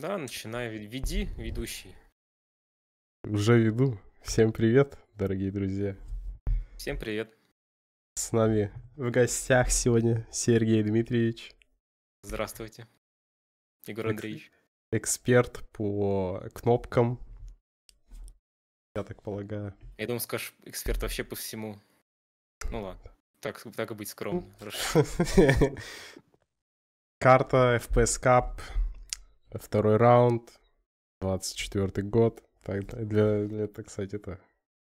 Да, начинай. Веди, ведущий. Уже веду. Всем привет, дорогие друзья. Всем привет. С нами в гостях сегодня Сергей Дмитриевич. Здравствуйте. Егор Андреевич. Эксперт по кнопкам. Я так полагаю. Я думаю, скажешь, эксперт вообще по всему. Ну ладно. Так, так и быть скромно. Карта, FPS Cup, Второй раунд, 24-й год. Так, для, для, так сказать, это...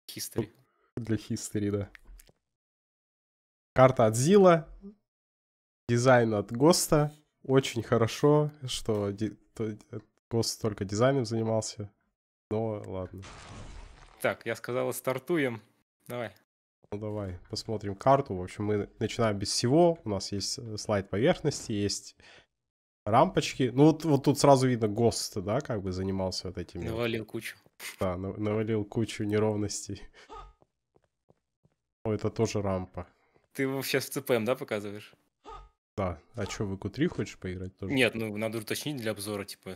History. Для history, да. Карта от Зила, дизайн от Госта. Очень хорошо, что Гост только дизайном занимался. Но ладно. Так, я сказал, стартуем. Давай. Ну давай, посмотрим карту. В общем, мы начинаем без всего. У нас есть э, слайд поверхности, есть рампочки. Ну, вот, вот тут сразу видно, ГОСТ, да, как бы занимался вот этими. Навалил кучу. Да, навалил кучу неровностей. О, это тоже рампа. Ты его сейчас в ЦПМ, эм, да, показываешь? Да. А что, в ИКУ-3 хочешь поиграть тоже? Нет, ну, надо уточнить для обзора, типа.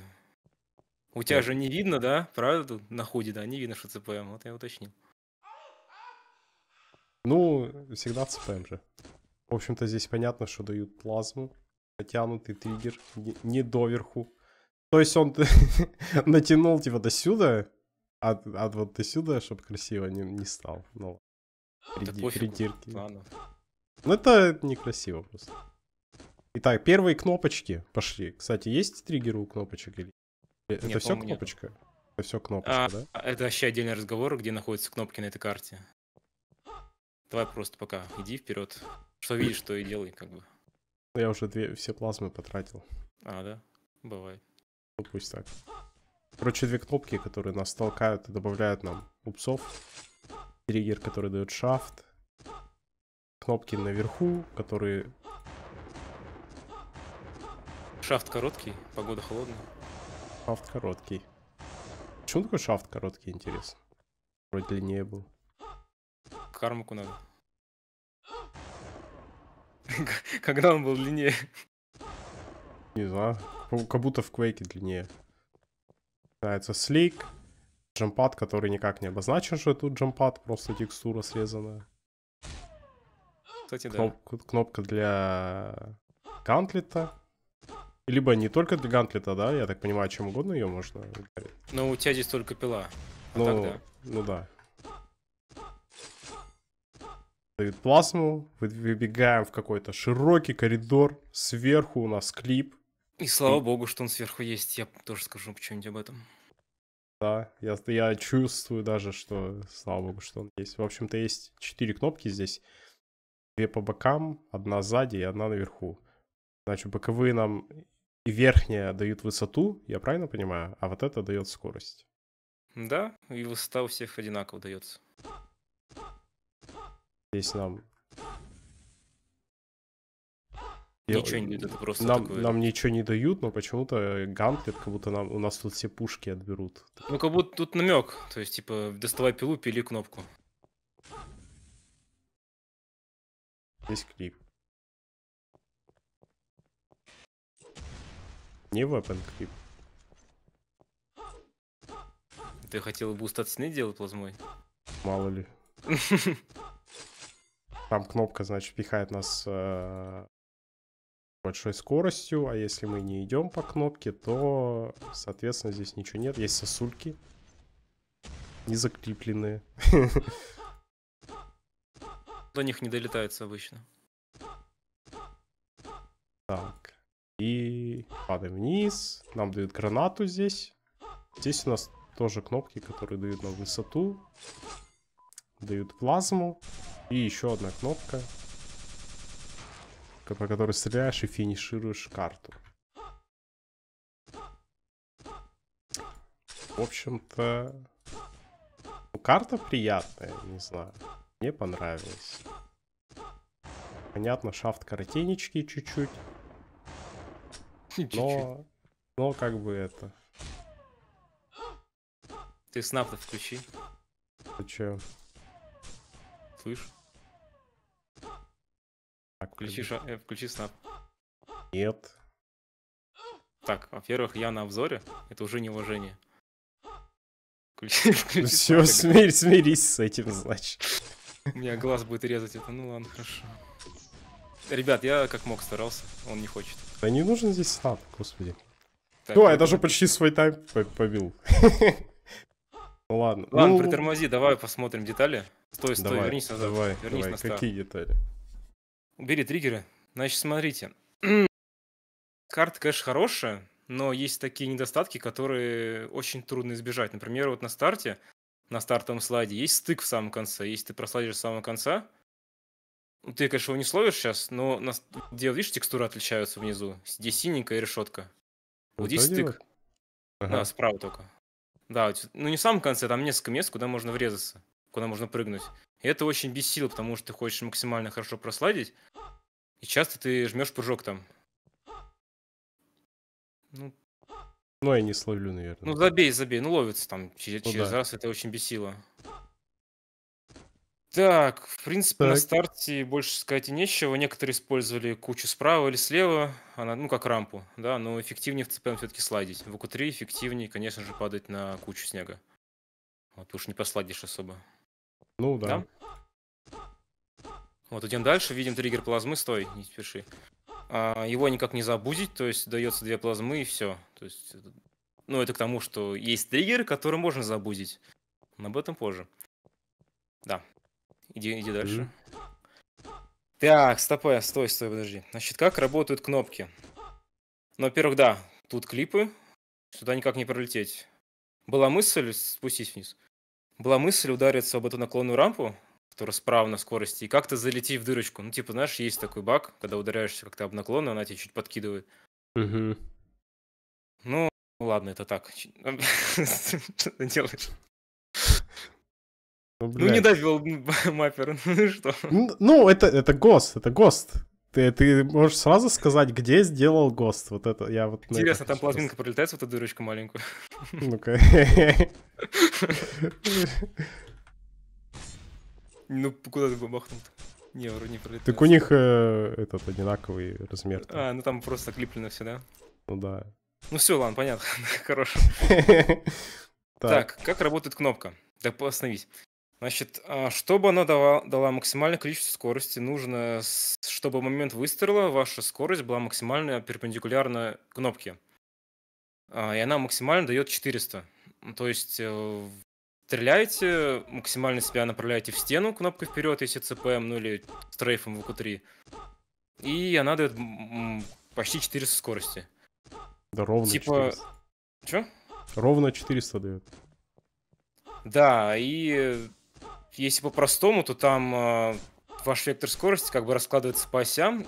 У тебя да. же не видно, да? Правда? Тут на худе, да? Не видно, что ЦПМ. Эм. Вот я уточнил. Ну, всегда ЦПМ эм же. В общем-то, здесь понятно, что дают плазму натянутый триггер, не, не доверху. То есть он натянул типа до сюда, от, от вот до сюда, чтобы красиво не, не стал. Ну, а, приди, придирки. Ладно. Ну это некрасиво просто. Итак, первые кнопочки пошли. Кстати, есть триггеры у кнопочек или? Э, Нет, это все кнопочка? Нет. Это все а, кнопочка, а, да? Это вообще отдельный разговор, где находятся кнопки на этой карте. Давай просто пока иди вперед. Что видишь, то и делай, как бы что я уже две, все плазмы потратил. А, да? Бывает. Ну, пусть так. Короче, две кнопки, которые нас толкают и добавляют нам упсов. Триггер, который дает шафт. Кнопки наверху, которые... Шафт короткий, погода холодная. Шафт короткий. Почему такой шафт короткий, интересно? Вроде длиннее был. Кармаку надо. Когда он был длиннее? Не знаю. Как будто в Quake длиннее. Нравится слик. Джампад, который никак не обозначен, что тут джампад, просто текстура срезанная. Кстати, Кноп, да. Кнопка для гантлета. Либо не только для гантлета, да, я так понимаю, чем угодно ее можно. Но ну, у тебя здесь только пила. А ну, так, ну да дают плазму, выбегаем в какой-то широкий коридор, сверху у нас клип. И слава и... богу, что он сверху есть, я тоже скажу почему нибудь об этом. Да, я, я чувствую даже, что, слава богу, что он есть. В общем-то, есть четыре кнопки здесь. Две по бокам, одна сзади и одна наверху. Значит, боковые нам и верхняя дают высоту, я правильно понимаю? А вот это дает скорость. Да, и высота у всех одинаково дается. Здесь нам... Ничего не дают, это просто нам, нам ничего не дают, но почему-то гантлет, как будто нам, у нас тут все пушки отберут. Ну, как будто тут намек. То есть, типа, доставай пилу, пили кнопку. Здесь клип. Не weapon клип. Ты хотел буст от сны делать плазмой? Мало ли. Там кнопка, значит, пихает нас э, большой скоростью, а если мы не идем по кнопке, то, соответственно, здесь ничего нет. Есть сосульки, не закрепленные. До них не долетается обычно. Так. И падаем вниз. Нам дают гранату здесь. Здесь у нас тоже кнопки, которые дают нам высоту дают плазму. И еще одна кнопка, по которой стреляешь и финишируешь карту. В общем-то, карта приятная, не знаю. Мне понравилось. Понятно, шафт коротенечки чуть-чуть. Но, но как бы это. Ты снап включи. Зачем? Слышь? Так, включи, ша... э, включи снап. Нет. Так, во-первых, я на обзоре. Это уже неуважение. Включи, ну все, смир, смирись с этим, значит. У меня глаз будет резать это. Ну ладно, хорошо. Ребят, я как мог старался, он не хочет. Да не нужен здесь снап, господи. Ну О, я даже почти свой тайм побил. Ладно. Ладно, ну притормози, давай посмотрим детали. Стой, стой, давай, вернись назад. Давай, вернись давай. На Какие детали? Убери триггеры. Значит, смотрите. Карта, конечно, хорошая, но есть такие недостатки, которые очень трудно избежать. Например, вот на старте, на стартовом слайде, есть стык в самом конце. Если ты прослайдишь с самого конца, ну, ты, конечно, его не словишь сейчас, но на... где, видишь, текстуры отличаются внизу. Здесь синенькая решетка. Вот, здесь стык. Ага. Да, справа только. Да, ну не в самом конце, там несколько мест, куда можно врезаться куда можно прыгнуть. И это очень бесило, потому что ты хочешь максимально хорошо просладить, и часто ты жмешь прыжок там. Ну, ну, я не словлю, наверное. Ну, забей, забей. Ну, ловится там через, ну, через да. раз. Это очень бесило. Так, в принципе, так. на старте больше сказать и нечего. Некоторые использовали кучу справа или слева, она, ну, как рампу, да, но эффективнее в ЦПМ все-таки сладить В АК-3 эффективнее, конечно же, падать на кучу снега. Вот уж не посладишь особо. Ну да. да? Вот, идем дальше, видим триггер плазмы, стой, не спеши. А, его никак не забудить, то есть дается две плазмы и все. То есть, э, ну это к тому, что есть триггер, который можно забудить. Но об этом позже. Да. Иди, иди дальше. Так, стопэ, стой, стой, подожди. Значит, как работают кнопки? Ну, во-первых, да, тут клипы, сюда никак не пролететь. Была мысль спустить вниз была мысль удариться об эту наклонную рампу, которая справа на скорости, и как-то залететь в дырочку. Ну, типа, знаешь, есть такой баг, когда ударяешься как-то об наклон, она тебя чуть подкидывает. Угу. Ну, ладно, это так. Ну, что ты делаешь? Ну, ну, не довел маппер, ну что? Ну, это, это ГОСТ, это ГОСТ. Ты, ты можешь сразу сказать, где сделал ГОСТ? Вот это я вот... Интересно, там плазминка пролетает в эту дырочку маленькую? Ну-ка. Ну, куда ты бы Не, вроде не пролетает. Так у них э, этот одинаковый размер. А, ну там просто клиплено все, да? Ну да. Ну все, ладно, понятно. Хорошо. Так, как работает кнопка? Так, остановись. Значит, а, чтобы она давала дала максимальное количество скорости, нужно, чтобы в момент выстрела ваша скорость была максимально перпендикулярна кнопке. А, и она максимально дает 400. То есть э, стреляете, максимально себя направляете в стену кнопкой вперед, если ЦПМ, ну или стрейфом в УК-3. И она дает почти 400 скорости. Да ровно типа... 400. Чё? Ровно 400 дает. Да, и если по-простому, то там э, ваш вектор скорости как бы раскладывается по осям,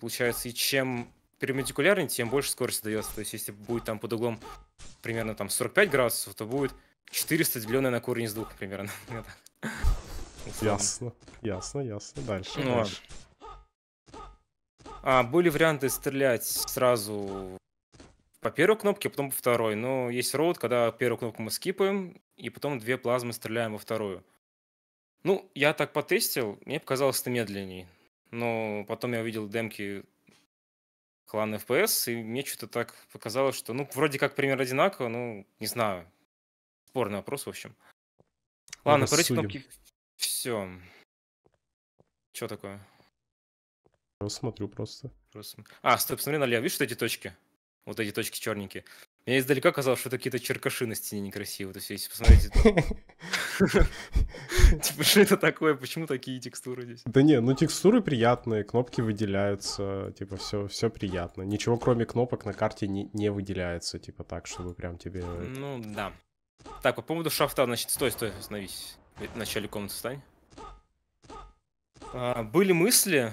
получается, и чем перпендикулярнее, тем больше скорости дается. То есть, если будет там под углом примерно там 45 градусов, то будет 400 деленное на корень из двух примерно. Ясно, ясно, ясно. Дальше. Ну, дальше. А, были варианты стрелять сразу по первой кнопке, а потом по второй. Но есть роут, когда первую кнопку мы скипаем, и потом две плазмы стреляем во вторую. Ну, я так потестил, мне показалось это медленней. Но потом я увидел демки клан FPS, и мне что-то так показалось, что, ну, вроде как пример одинаково, ну, не знаю. Спорный вопрос, в общем. Ладно, короче, кнопки... Все. Что такое? Рассмотрю просто. Просто... А, стоп, смотри налево. Видишь вот эти точки? вот эти точки черненькие. Мне издалека казалось, что это какие-то черкаши на стене некрасивые. То есть, если посмотреть... Типа, что это такое? Почему такие текстуры здесь? Да не, ну текстуры приятные, кнопки выделяются, типа, все все приятно. Ничего, кроме кнопок, на карте не выделяется, типа, так, чтобы прям тебе... Ну, да. Так, по поводу шафта, значит, стой, стой, остановись. В начале комнаты встань. А, были мысли,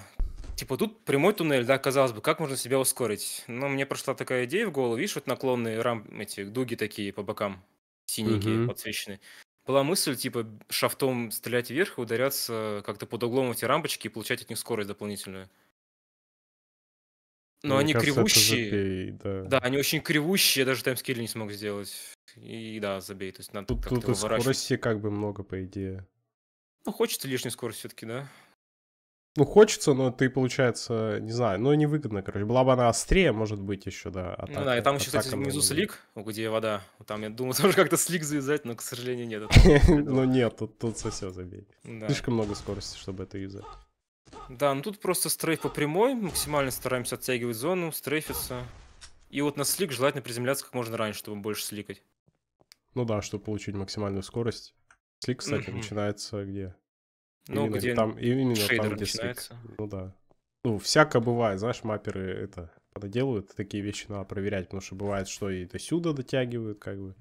Типа тут прямой туннель, да, казалось бы, как можно себя ускорить? Но мне прошла такая идея в голову, видишь, вот наклонные рам, эти дуги такие по бокам, синенькие, угу. подсвеченные. Была мысль, типа, шафтом стрелять вверх и ударяться как-то под углом эти рампочки и получать от них скорость дополнительную. Но Мне они кажется, кривущие. Запей, да. да, они очень кривущие, я даже таймскилл не смог сделать. И да, забей. То есть надо тут, тут и скорости как бы много, по идее. Ну, хочется лишней скорости все-таки, да ну, хочется, но ты, получается, не знаю, ну, невыгодно, короче. Была бы она острее, может быть, еще, да. Атака, ну да, и там еще, кстати, внизу будет. слик, где вода. Там, я думал, тоже как-то слик завязать, но, к сожалению, нет. Ну нет, тут совсем забей. Слишком много скорости, чтобы это юзать. Да, ну тут просто стрейф по прямой, максимально стараемся оттягивать зону, стрейфиться. И вот на слик желательно приземляться как можно раньше, чтобы больше сликать. Ну да, чтобы получить максимальную скорость. Слик, кстати, начинается где? Ну, именно где там, именно шейдер там, где начинается. Стык. Ну да. Ну, всяко бывает, знаешь, маперы это делают такие вещи, надо проверять, потому что бывает, что и до сюда дотягивают, как бы.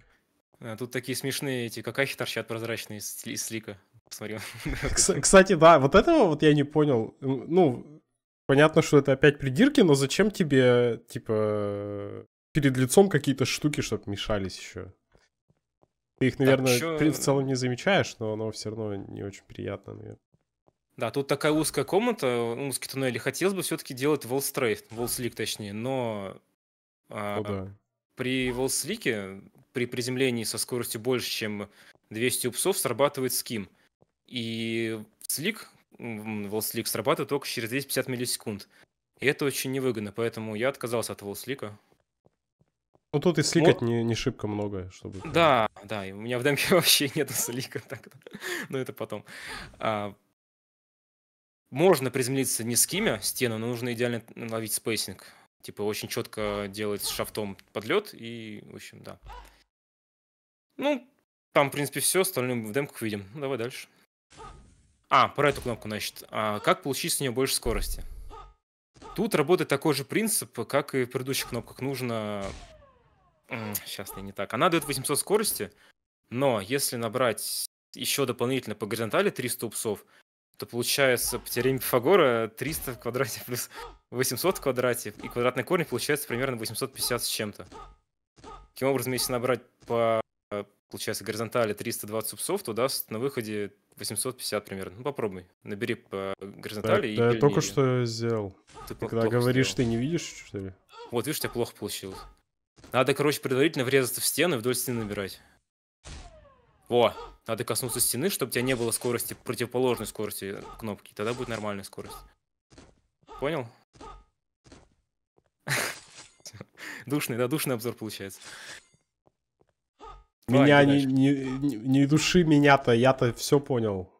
А тут такие смешные эти какахи торчат прозрачные из, из слика. Посмотрел. Кстати, да, вот этого вот я не понял. Ну, понятно, что это опять придирки, но зачем тебе, типа, перед лицом какие-то штуки, чтобы мешались еще? Ты их, наверное, так, еще... в целом не замечаешь, но оно все равно не очень приятно, наверное. Да, тут такая узкая комната, ну, узкий туннель. И хотелось бы все-таки делать волстрейт, волслик точнее, но а, О, да. при волслике, при приземлении со скоростью больше, чем 200 упсов, срабатывает ским. И слик, волслик срабатывает только через 250 миллисекунд. И это очень невыгодно, поэтому я отказался от волслика. Ну тут и сликать не, не шибко много, чтобы. Да, да, и у меня в демке вообще нету слика, так, но это потом. А, можно приземлиться не с кимя стену, но нужно идеально ловить спейсинг. Типа очень четко делать шафтом подлет и, в общем, да. Ну, там, в принципе, все, остальное в демках видим. Ну, давай дальше. А, про эту кнопку, значит. А как получить с нее больше скорости? Тут работает такой же принцип, как и в предыдущих кнопках. Нужно Сейчас я не так. Она дает 800 скорости, но если набрать еще дополнительно по горизонтали 300 упсов, то получается по теореме Пифагора 300 в квадрате плюс 800 в квадрате, и квадратный корень получается примерно 850 с чем-то. Таким образом, если набрать по, получается, горизонтали 320 упсов, то даст на выходе 850 примерно. Ну, попробуй, набери по горизонтали. Да, и да я только что сделал. Ты Когда говоришь, сделал. ты не видишь, что ли? Вот, видишь, у тебя плохо получилось. Надо, короче, предварительно врезаться в стену и вдоль стены набирать. О, Надо коснуться стены, чтобы у тебя не было скорости, противоположной скорости кнопки. Тогда будет нормальная скорость. Понял? Душный, да, душный обзор получается. Меня не, не, не души меня-то, я-то все понял.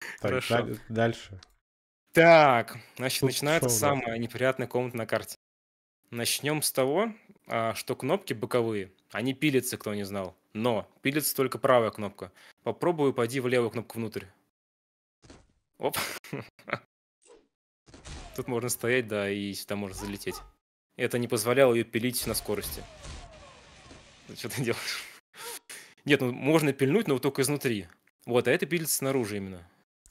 Так, Хорошо. Да, дальше. Так, значит, Тут начинается шоу, самая да. неприятная комната на карте. Начнем с того, а, что кнопки боковые, они пилятся, кто не знал. Но пилится только правая кнопка. Попробую, пойди в левую кнопку внутрь. Оп. Тут можно стоять, да, и сюда можно залететь. Это не позволяло ее пилить на скорости. Ну, что ты делаешь? Нет, ну можно пильнуть, но только изнутри. Вот, а это пилится снаружи именно.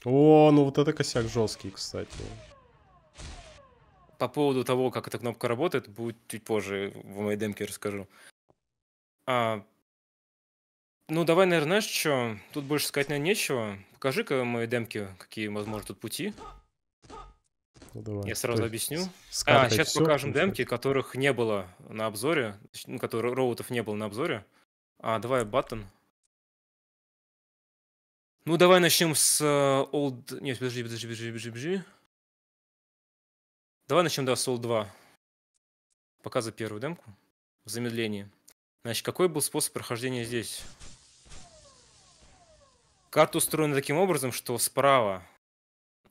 О, ну вот это косяк жесткий, кстати по поводу того, как эта кнопка работает, будет чуть позже в моей демке расскажу. А, ну, давай, наверное, знаешь, что? Тут больше сказать, наверное, нечего. Покажи-ка мои демки, какие, возможно, тут пути. Ну, давай. Я сразу есть, объясню. А, сейчас все, покажем все. демки, которых не было на обзоре, ну, которые роутов не было на обзоре. А, давай баттон. Ну, давай начнем с э, old... Нет, подожди, подожди, подожди, подожди, подожди. Давай начнем, до Soul 2. Показывай первую демку Замедление. Значит, какой был способ прохождения здесь? Карта устроена таким образом, что справа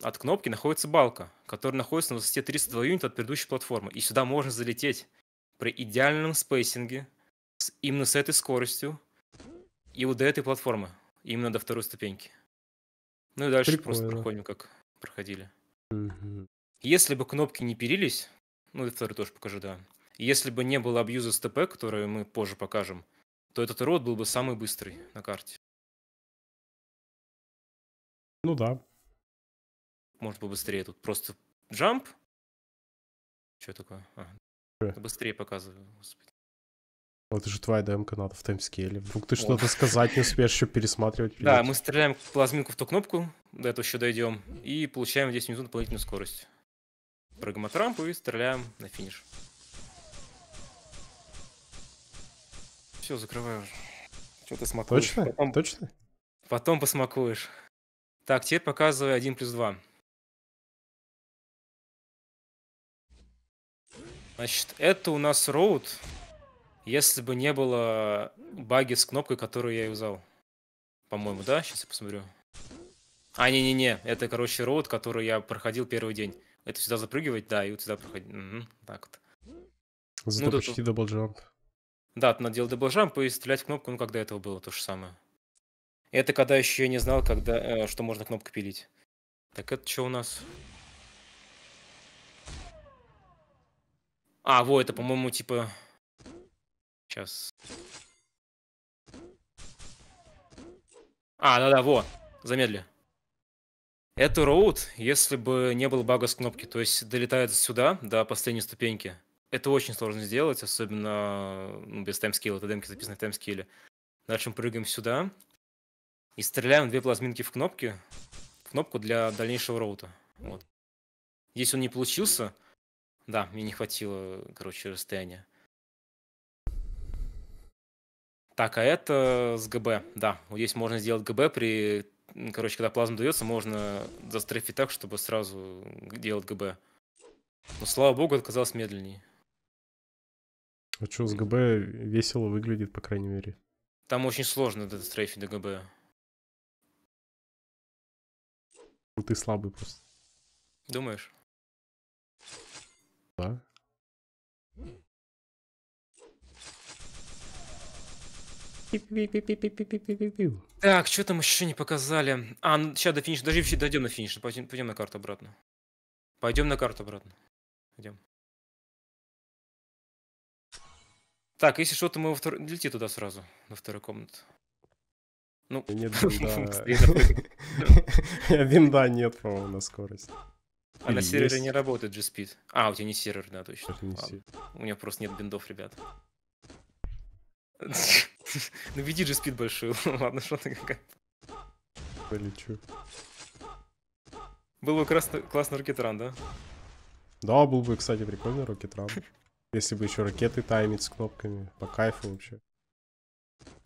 от кнопки находится балка, которая находится на высоте 32 юнита от предыдущей платформы. И сюда можно залететь при идеальном спейсинге, именно с этой скоростью и вот до этой платформы, именно до второй ступеньки. Ну и дальше Прикольно. просто проходим, как проходили. Угу. Если бы кнопки не пилились, ну, и второй тоже покажу, да. Если бы не было абьюза с ТП, который мы позже покажем, то этот рот был бы самый быстрый на карте. Ну да. Может быть, быстрее тут просто джамп. Что такое? А, Что? Э. быстрее показываю, господи. Вот это же твоя демка надо в таймскейле. Вдруг ты что-то сказать не успеешь, еще пересматривать. Да, мы стреляем плазминку в ту кнопку, до этого еще дойдем, и получаем здесь внизу дополнительную скорость. Прыгаем от рампы и стреляем на финиш. Все, закрываю. Что ты смакуешь? Точно? Потом, Точно? Потом посмакуешь. Так, теперь показывай 1 плюс 2. Значит, это у нас роут, если бы не было баги с кнопкой, которую я юзал. По-моему, да? Сейчас я посмотрю. А, не-не-не, это, короче, роут, который я проходил первый день. Это сюда запрыгивать, да, и вот сюда проходить. Угу, так вот. Зато ну, да, почти дабл джамп. Да, надо делать дабл джамп и стрелять кнопку, ну, когда этого было то же самое. Это когда еще я не знал, когда, э, что можно кнопку пилить. Так, это что у нас? А, вот, это, по-моему, типа... Сейчас. А, да-да, во, замедли. Это роут, если бы не было бага с кнопки. То есть долетает сюда, до последней ступеньки. Это очень сложно сделать, особенно ну, без таймскилла. Это демки записаны в таймскилле. Дальше мы прыгаем сюда и стреляем две плазминки в кнопки, в кнопку для дальнейшего роута. Вот. Здесь он не получился. Да, мне не хватило, короче, расстояния. Так, а это с ГБ, да. Вот здесь можно сделать ГБ при короче, когда плазма дается, можно застрефить так, чтобы сразу делать ГБ. Но, слава богу, отказалось медленнее. А что, с ГБ весело выглядит, по крайней мере. Там очень сложно этот стрейфить до ГБ. Ну, ты слабый просто. Думаешь? Да. Так, что там еще не показали? А, сейчас до финиша. Даже все дойдем на финиш, Пойдем, на карту обратно. Пойдем на карту обратно. Пойдем. Так, если что-то, мы во втор... лети туда сразу, на вторую комнату. Ну, нет винда. Винда нет, по-моему, на скорость. А на сервере не работает GSpeed. А, у тебя не сервер, да, точно. У меня просто нет биндов, ребят. Ну веди же спид большую. Ладно, что ты какая Полечу. Был бы красно... классный ракетран, да? Да, был бы, кстати, прикольный ракетран. Если бы еще ракеты таймить с кнопками. По кайфу вообще.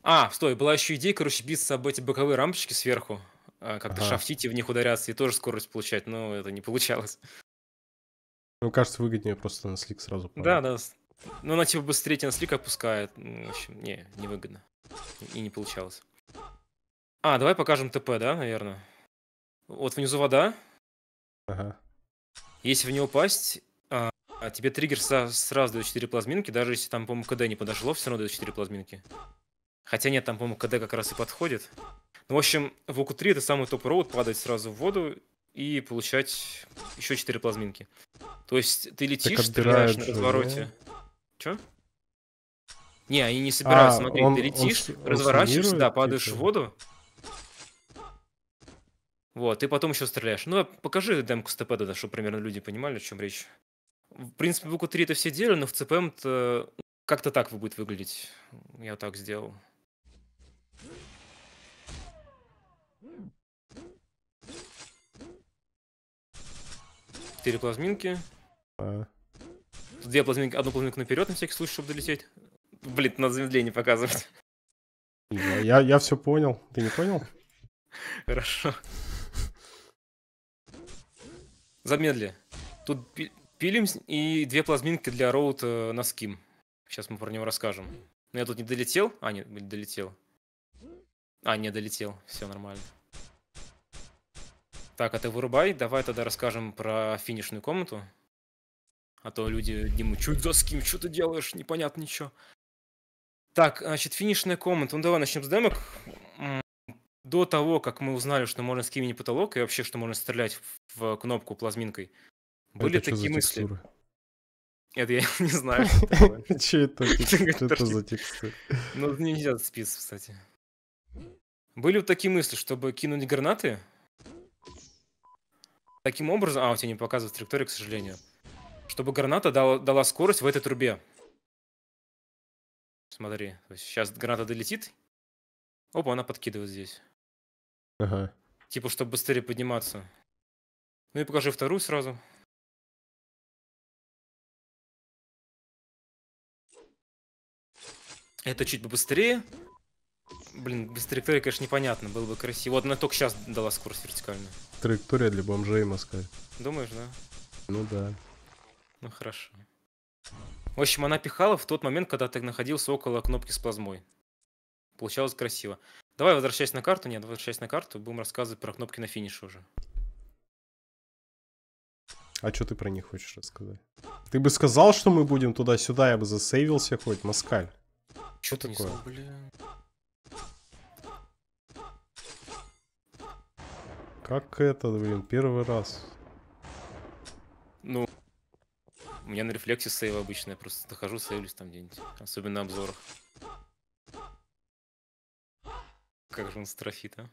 А, стой, была еще идея, короче, биться об эти боковые рампочки сверху. А, как-то ага. шафтить и в них ударяться, и тоже скорость получать, но это не получалось. Ну, кажется, выгоднее просто на слик сразу. Да, да, ну, она типа быстрее Тенслик опускает. Ну, в общем, не, невыгодно. И не получалось. А, давай покажем ТП, да, наверное? Вот внизу вода. Ага. Если в нее упасть, а, а тебе триггер со сразу дает 4 плазминки, даже если там, по-моему, КД не подошло, все равно дает 4 плазминки. Хотя нет, там, по-моему, КД как раз и подходит. Ну, в общем, в УКУ-3 это самый топ-роуд, падать сразу в воду и получать еще 4 плазминки. То есть ты летишь, так стреляешь на развороте. Да? Че? Не, они не собираются, а, смотри, он, ты летишь, он, разворачиваешься, он да, падаешь типа? в воду. Вот, и потом еще стреляешь. Ну, а покажи демку с ТП, да, чтобы примерно люди понимали, о чем речь. В принципе, букву 3 это все делали, но в ЦПМ то э, как-то так будет выглядеть. Я так сделал. Четыре плазминки. А две плазминки, одну плазминку наперед на всякий случай, чтобы долететь. Блин, надо замедление показывать. Я, я все понял. Ты не понял? Хорошо. Замедли. Тут пилим и две плазминки для роута на ским. Сейчас мы про него расскажем. Но я тут не долетел. А, нет, долетел. А, не долетел. Все нормально. Так, а ты вырубай. Давай тогда расскажем про финишную комнату. А то люди Диму, чуть за ским, что ты делаешь, непонятно ничего. Так, значит, финишная комната. Ну, давай начнем с демок. До того, как мы узнали, что можно скинь не потолок, и вообще, что можно стрелять в кнопку плазминкой, а были это такие мысли. Это я не знаю. Что это? Что это за текстуры? Ну, нельзя список, кстати. Были вот такие мысли, чтобы кинуть гранаты. Таким образом... А, у тебя не показывает траекторию, к сожалению чтобы граната дала, дала скорость в этой трубе. Смотри, сейчас граната долетит. Опа, она подкидывает здесь. Ага. Типа, чтобы быстрее подниматься. Ну и покажи вторую сразу. Это чуть быстрее. Блин, без траектории, конечно, непонятно. Было бы красиво. Вот она только сейчас дала скорость вертикальную. Траектория для бомжей Москвы. Думаешь, да? Ну да. Ну хорошо. В общем, она пихала в тот момент, когда ты находился около кнопки с плазмой. Получалось красиво. Давай возвращайся на карту. Нет, возвращайся на карту. Будем рассказывать про кнопки на финише уже. А что ты про них хочешь рассказать? Ты бы сказал, что мы будем туда-сюда, я бы засейвился хоть, москаль. Что такое? Не знал, Как это, блин, первый раз? Ну, у меня на рефлексе сейв обычно, я просто захожу, сейвлюсь там где-нибудь. Особенно на обзорах. Как же он строфит, а?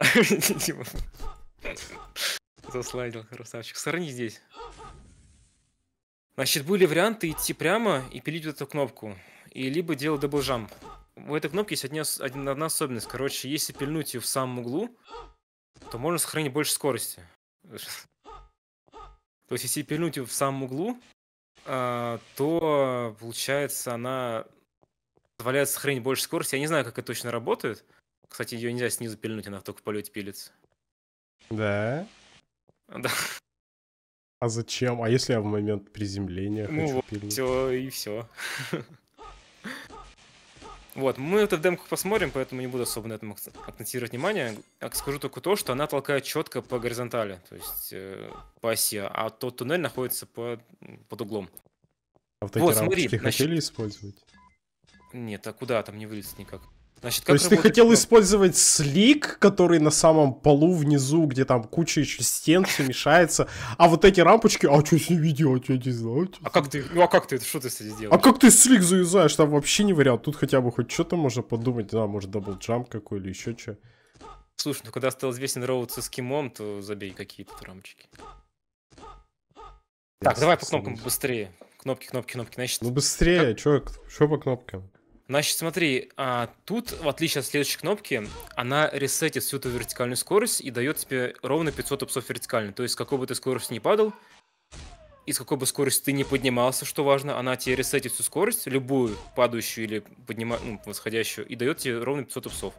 Заслайдил, красавчик. Сорни здесь. Значит, были варианты идти прямо и пилить вот эту кнопку. И либо делать дабл-жамп. У этой кнопки есть одни, один, одна особенность. Короче, если пильнуть ее в самом углу, то можно сохранить больше скорости. То есть, если пильнуть в самом углу, а, то, получается, она позволяет сохранить больше скорости. Я не знаю, как это точно работает. Кстати, ее нельзя снизу пильнуть, она только в полете пилится. Да? Да. А зачем? А если я в момент приземления ну, хочу вот, пилить? Все, и все. Вот, мы это в демках посмотрим, поэтому не буду особо на этом акцентировать внимание. Скажу только то, что она толкает четко по горизонтали, то есть э, по оси, а тот туннель находится под, под углом. А вот эти вот, смотри, хотели значит... использовать? Нет, а куда там не вылезет никак? Значит, То есть ты хотел проб... использовать слик, который на самом полу внизу, где там куча еще стен, все мешается, а вот эти рампочки, а что с ними делать, я не знаю. А как ты, ну а как ты, что ты с этим а делаешь? А как ты слик завязаешь, там вообще не вариант, тут хотя бы хоть что-то можно подумать, да, может дабл джамп какой или еще что. Слушай, ну когда стал известен Роуд со скимом, то забей какие-то рамочки. Так, давай по кнопкам быстрее. Кнопки, кнопки, кнопки, значит. Ну быстрее, как... чё, чё по кнопкам? Значит, смотри, а, тут, в отличие от следующей кнопки, она ресетит всю эту вертикальную скорость и дает тебе ровно 500 упсов вертикально. То есть, с какой бы ты скорость не падал, и с какой бы скоростью ты не поднимался, что важно, она тебе ресетит всю скорость, любую падающую или поднима... ну, восходящую, и дает тебе ровно 500 упсов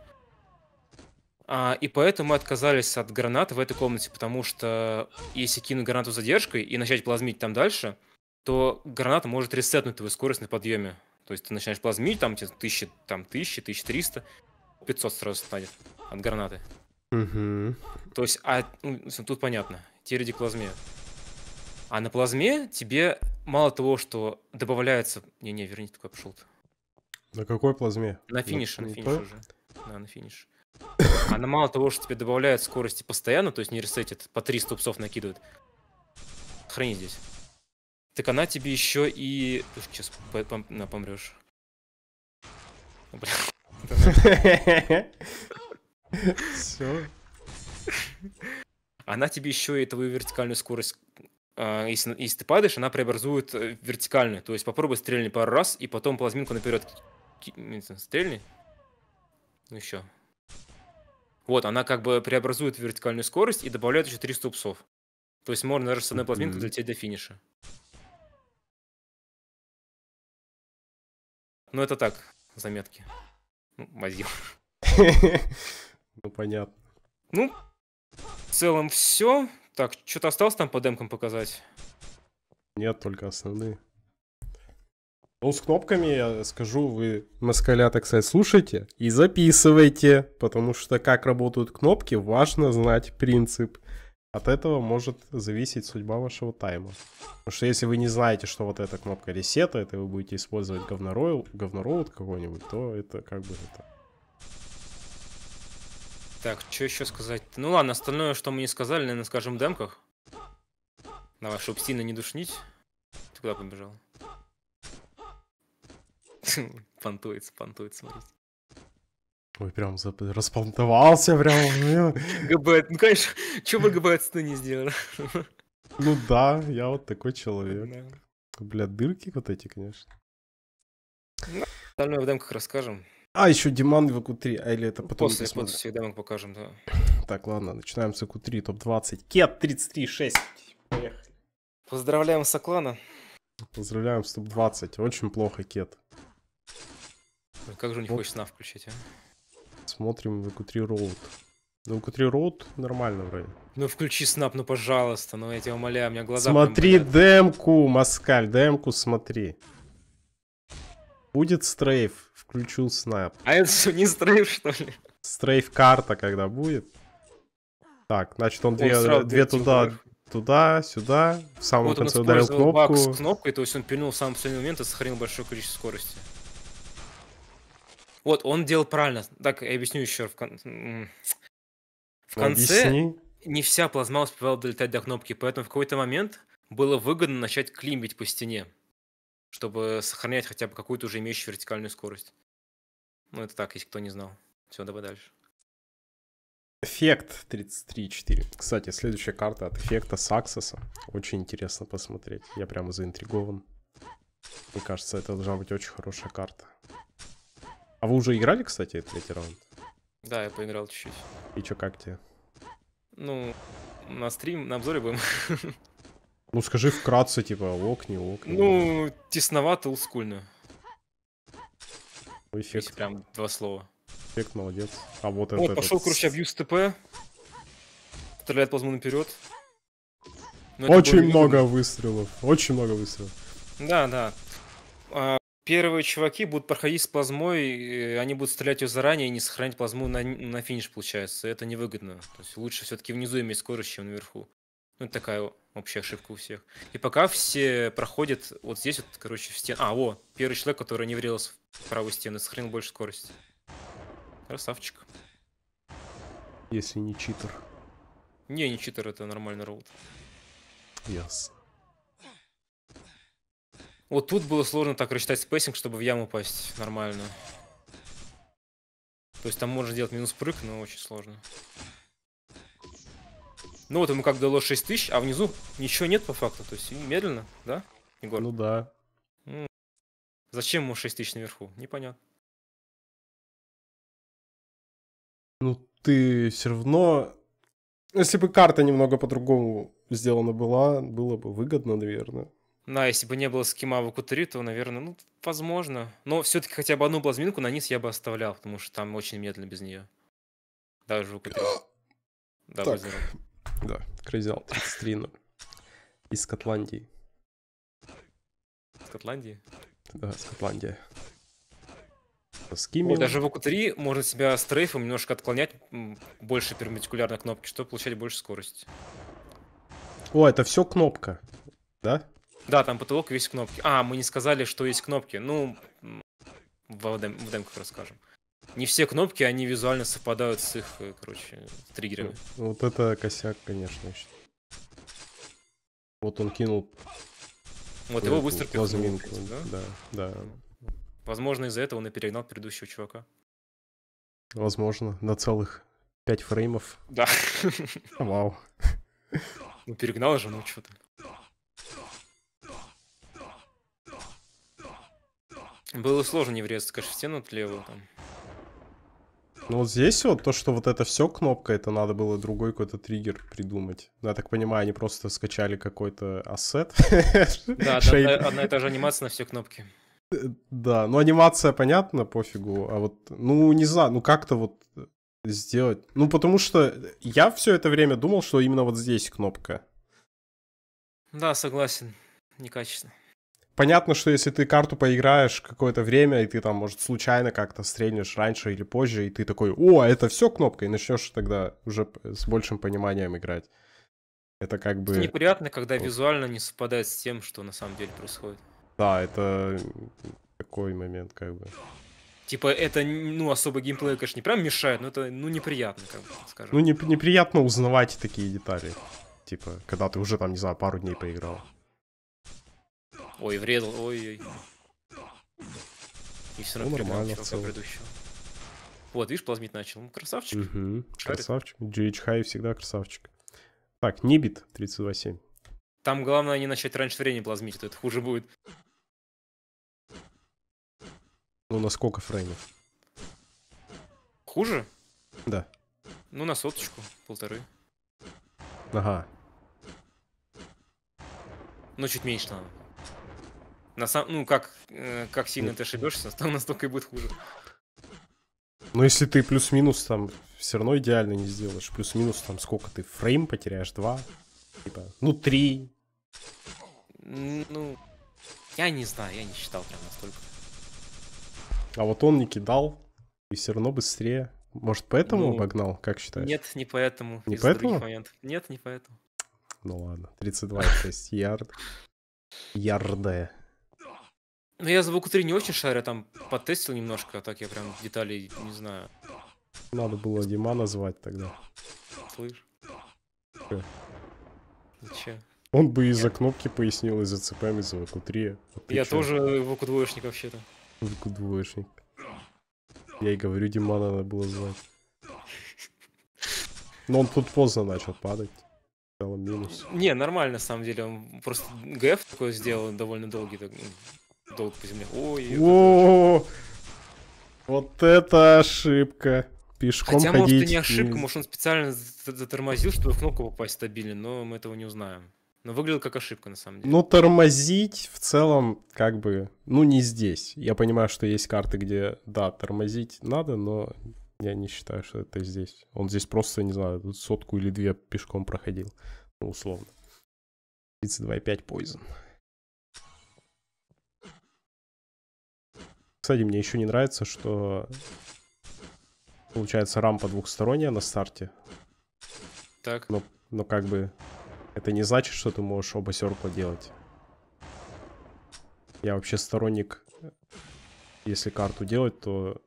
А, и поэтому мы отказались от гранат в этой комнате, потому что если кинуть гранату задержкой и начать плазмить там дальше, то граната может ресетнуть твою скорость на подъеме. То есть ты начинаешь плазмить, там тебе тысячи, там тысячи, тысяча триста, пятьсот сразу станет от гранаты. Угу. То есть, а, ну, тут понятно, тиреди плазме. А на плазме тебе мало того, что добавляется... Не-не, верни, только пошел -то. На какой плазме? На финише, на, на финише уже. Да, на финиш. Она мало того, что тебе добавляет скорости постоянно, то есть не ресетит, по 300 упсов накидывает. Храни здесь. Так она тебе еще и... Сейчас на помрешь. Все. Она тебе еще и твою вертикальную скорость а, если, если ты падаешь, она преобразует э, вертикальную. То есть попробуй стрельни пару раз, и потом плазминку наперед стрельни. Ну еще. Вот, она как бы преобразует вертикальную скорость и добавляет еще 300 упсов. То есть можно даже с одной плазминкой mm долететь до финиша. Ну, это так, заметки. Ну, мазил. Ну, понятно. Ну, в целом все. Так, что-то осталось там по демкам показать? Нет, только основные. Ну, с кнопками я скажу, вы москаля, так сказать, слушайте и записывайте, потому что как работают кнопки, важно знать принцип. От этого может зависеть судьба вашего тайма. Потому что если вы не знаете, что вот эта кнопка ресета, это вы будете использовать говнороуд говно какой-нибудь, то это как бы это... Так, что еще сказать? Ну ладно, остальное, что мы не сказали, наверное, скажем в демках. Давай, чтобы сильно не душнить. Ты куда побежал? Понтуется, понтуется, смотрите. Ой, прям распонтовался, прям. Ну. ГБ, ну конечно, что бы ГБ от не сделал. Ну да, я вот такой человек. Бля, дырки вот эти, конечно. Ну, остальное в демках расскажем. А, еще Диман в ЭКУ-3, а или это потом... После, после всех демок покажем, да. Так, ладно, начинаем с ЭКУ-3, топ-20. Кет 33.6. Поехали. Поздравляем Соклана. Поздравляем с топ-20. Очень плохо, Кет. Как же не вот. хочется на включить, а? смотрим VQ3 Road. Ну, VQ3 Road нормально вроде. Ну, включи снап, ну, пожалуйста, ну, я тебя умоляю, у меня глаза... Смотри демку, Маскаль, демку смотри. Будет стрейф, включил снап. А это что, не стрейф, что ли? Стрейф-карта когда будет. Так, значит, он, он две, две туда, туда, сюда, в самом вот конце ударил кнопку. Баг с кнопкой, то есть он пильнул в самом последний момент и сохранил большое количество скорости. Вот, он делал правильно. Так, я объясню еще. В, кон... в конце Объясни. не вся плазма успевала долетать до кнопки, поэтому в какой-то момент было выгодно начать климбить по стене, чтобы сохранять хотя бы какую-то уже имеющую вертикальную скорость. Ну, это так, если кто не знал. Все, давай дальше. Эффект 33.4. Кстати, следующая карта от эффекта Саксоса. Очень интересно посмотреть. Я прямо заинтригован. Мне кажется, это должна быть очень хорошая карта. А вы уже играли, кстати, третий раунд? Да, я поиграл чуть-чуть. И чё, как тебе? Ну, на стрим, на обзоре будем. Ну, скажи вкратце, типа, ок не ок. Ну, тесновато, олдскульно. Ну, эффект. Есть прям два слова. Эффект, молодец. А вот, вот это... Вот, пошел, короче, абьюз ТП. Стреляет плазму наперед. Ну, очень много выстрелов. Очень много выстрелов. Да, да. А, первые чуваки будут проходить с плазмой, они будут стрелять ее заранее и не сохранять плазму на, на финиш, получается. Это невыгодно. То есть лучше все-таки внизу иметь скорость, чем наверху. Ну, это такая общая ошибка у всех. И пока все проходят вот здесь, вот, короче, в стену. А, о, первый человек, который не врезался в правую стену, сохранил больше скорости. Красавчик. Если не читер. Не, не читер, это нормальный роут. Ясно. Yes. Вот тут было сложно так рассчитать спейсинг, чтобы в яму пасть нормально. То есть там можно делать минус прыг, но очень сложно. Ну вот ему как дало 6 тысяч, а внизу ничего нет по факту. То есть медленно, да, Егор? Ну да. Зачем ему 6 тысяч наверху? Непонятно. Ну ты все равно... Если бы карта немного по-другому сделана была, было бы выгодно, наверное. Да, если бы не было скима в Акутери, то, наверное, ну, возможно. Но все-таки хотя бы одну плазминку на низ я бы оставлял, потому что там очень медленно без нее. Ну. Даже в Акутери. да, так. Базиром. Да, Crazy Alt 33 из Скотландии. Скотландии? Да, Скотландия. Скимил. Даже в ОКУ-3 можно себя с трейфом немножко отклонять больше перпендикулярно кнопки, чтобы получать больше скорости. О, это все кнопка, да? Да, там потолок и весь кнопки. А, мы не сказали, что есть кнопки. Ну, в, дем в демках расскажем. Не все кнопки, они визуально совпадают с их, э, короче, триггерами. Ну, вот это косяк, конечно. Вот он кинул... Вот его быстро пихнул. Да, да. да. Возможно, из-за этого он и перегнал предыдущего чувака. Возможно, на целых 5 фреймов. Да. Вау. Ну, перегнал же, ну что то Было сложно не врезаться, конечно, в стену левую там. Ну вот здесь вот то, что вот это все кнопка, это надо было другой какой-то триггер придумать. Ну, я так понимаю, они просто скачали какой-то ассет. Да, одна и та же анимация на все кнопки. Да, ну анимация понятно, пофигу, а вот, ну не знаю, ну как-то вот сделать. Ну потому что я все это время думал, что именно вот здесь кнопка. Да, согласен, некачественно. Понятно, что если ты карту поиграешь какое-то время, и ты там, может, случайно как-то стрельнешь раньше или позже, и ты такой, о, а это все кнопка и начнешь тогда уже с большим пониманием играть. Это как бы... Это неприятно, когда вот. визуально не совпадает с тем, что на самом деле происходит. Да, это такой момент как бы. Типа это, ну, особо геймплей, конечно, не прям мешает, но это, ну, неприятно, как бы, скажем. Ну, не, неприятно узнавать такие детали. Типа, когда ты уже там, не знаю, пару дней поиграл. Ой, врезал, ой-ой. И все ну, равно ну, нормально чувака предыдущего. Вот, видишь, плазмит начал. Ну, красавчик. Угу. Красавчик. GH High всегда красавчик. Так, Нибит 32.7. Там главное не начать раньше времени плазмить, то это хуже будет. Ну, на сколько фреймов? Хуже? Да. Ну, на соточку, полторы. Ага. Ну, чуть меньше надо. На сам, ну, как, э, как сильно ты ошибешься, там настолько и будет хуже. Но ну, если ты плюс-минус там все равно идеально не сделаешь. Плюс-минус там сколько ты? Фрейм потеряешь? Два? Типа, ну, три. Ну, я не знаю, я не считал прям настолько. А вот он не кидал, и все равно быстрее. Может, поэтому ну, обогнал, как считаешь? Нет, не поэтому. Не поэтому? Нет, не поэтому. Ну ладно, 32,6 ярд. Ярды. Ну, я за вк не очень шарю, там потестил немножко, а так я прям деталей не знаю. Надо было Дима назвать тогда. Слышь? Че? Ну, он бы и за кнопки пояснил, и за цепями, и за ВК-3. А я че? тоже ВК-двоечник вообще-то. ВК-двоечник. Я и говорю, Дима надо было звать. Но он тут поздно начал падать. Минус. Не, нормально, на самом деле. Он просто ГФ такой сделал довольно долгий. Так, ну, долго по земле. Ой, о Вот это ошибка. Пешком Хотя, ходить. может, это не ошибка, может, он специально затормозил, чтобы в кнопку попасть стабильно, но мы этого не узнаем. Но выглядел как ошибка, на самом деле. Ну, тормозить в целом, как бы, ну, не здесь. Я понимаю, что есть карты, где, да, тормозить надо, но я не считаю, что это здесь. Он здесь просто, не знаю, сотку или две пешком проходил, ну, условно. 32,5 поизон. Кстати, мне еще не нравится, что получается рампа двухсторонняя на старте. Так. Но, но как бы это не значит, что ты можешь оба серпа делать. Я вообще сторонник, если карту делать, то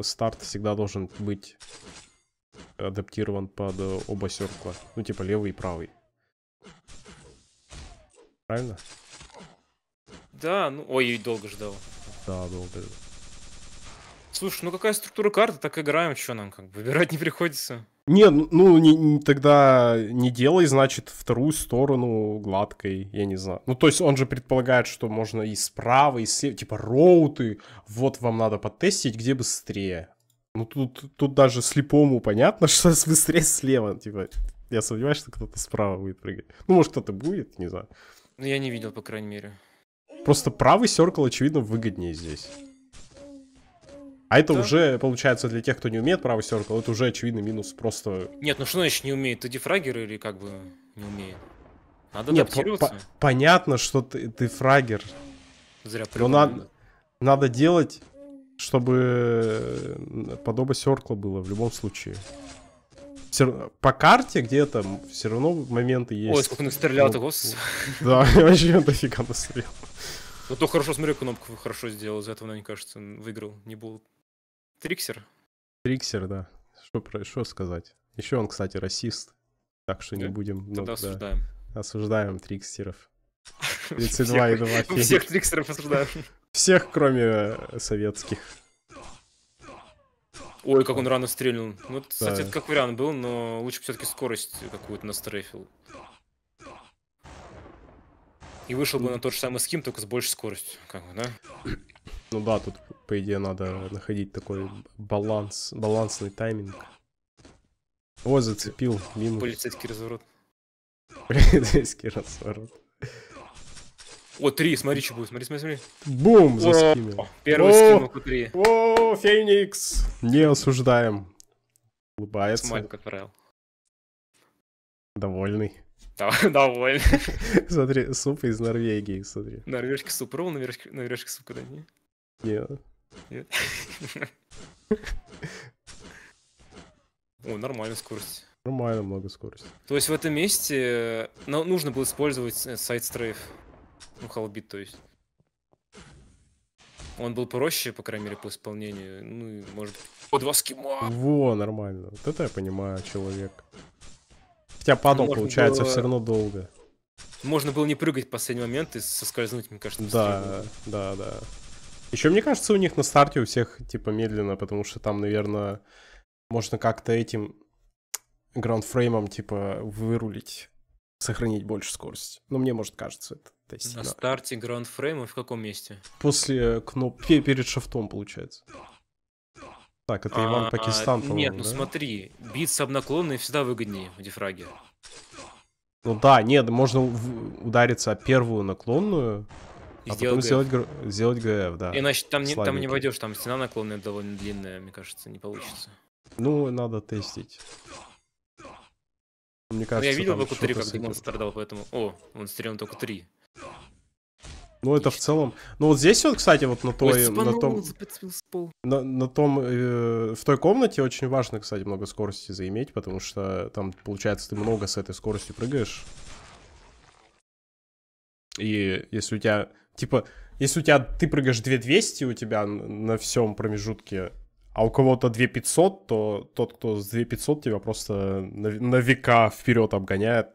старт всегда должен быть адаптирован под э, оба серкла. Ну, типа левый и правый. Правильно? Да, ну... Ой, долго ждал. Да, долго. Слушай, ну какая структура карты, так играем, что нам как бы выбирать не приходится. Не, ну, ну не, не, тогда не делай, значит, вторую сторону гладкой, я не знаю. Ну, то есть он же предполагает, что можно и справа, и слева, типа роуты, вот вам надо потестить, где быстрее. Ну, тут, тут даже слепому понятно, что быстрее слева, типа, я сомневаюсь, что кто-то справа будет прыгать. Ну, может, кто-то будет, не знаю. Ну, я не видел, по крайней мере. Просто правый серкл, очевидно, выгоднее здесь. А это да. уже, получается, для тех, кто не умеет правый серкл, это уже очевидный минус просто... Нет, ну что значит не умеет? Ты дефрагер или как бы не умеет? Надо Нет, По -по понятно, что ты, ты фрагер. Зря Но надо, надо делать, чтобы э, под оба было в любом случае все, по карте где-то все равно моменты есть. Ой, сколько настрелял, ну, ты Да, я вообще дофига настрелял. Ну то хорошо, смотри, кнопку хорошо сделал, за это мне кажется, выиграл. Не был Триксер. Триксер, да. Что про что сказать? Еще он, кстати, расист. Так что да. не будем. Тогда ну, осуждаем. Да. Осуждаем трикстеров 32 и 2. Всех триксеров осуждаем. Всех, кроме э, советских. Ой, как он рано стрельнул. Ну, вот, кстати, это как вариант был, но лучше все-таки скорость какую-то настрейфил. И вышел бы на тот же самый ским, только с большей скоростью, как бы, да? Ну да, тут, по идее, надо находить такой баланс, балансный тайминг. О, зацепил, минус. Полицейский разворот. Полицейский разворот. О, три, смотри, что будет, смотри, смотри, смотри. Бум, заскинул. Первый скинул три. 3 О, Феникс! Не осуждаем. Улыбается. Смайлик отправил. Довольный. Довольный. Смотри, суп из Норвегии, смотри. Норвежский суп пробовал норвежский суп когда не? Нет. Нет? О, нормальная скорость. Нормально много скорости. То есть в этом месте э, ну, нужно было использовать э, сайт стрейф. Ну, Халбит, то есть. Он был проще, по крайней мере, по исполнению. Ну, и, может, по два скима. Во, нормально. Вот это я понимаю, человек. Хотя ну, падал, можно получается, было... все равно долго. Можно было не прыгать в последний момент и соскользнуть, мне кажется. Да, стрелу. да, да. Еще, мне кажется, у них на старте у всех, типа, медленно, потому что там, наверное, можно как-то этим граундфреймом, типа, вырулить, сохранить больше скорость. Ну, мне, может, кажется это. То есть, на да. Ну, старте грандфрейма в каком месте? После кнопки перед шафтом получается. Так, это Иван а, Пакистан, по Нет, ну да? смотри, бит с обнаклонной всегда выгоднее в дефраге. Ну да, нет, можно удариться о первую наклонную, и а потом ГФ. сделать, сделать ГФ, да. Иначе там не, там не войдешь, там стена наклонная довольно длинная, мне кажется, не получится. Ну, надо тестить. Мне ну, кажется, Но я видел только 3, как Димон страдал, поэтому... О, он стрелял только три. Ну, это в целом... Ну, вот здесь вот, кстати, вот на той... Ой, на том, на, на том... Э, в той комнате очень важно, кстати, много скорости заиметь, потому что там, получается, ты много с этой скоростью прыгаешь. И если у тебя... Типа, если у тебя... Ты прыгаешь 2200 у тебя на всем промежутке, а у кого-то 2500, то тот, кто с 2500 тебя просто на, на века вперед обгоняет.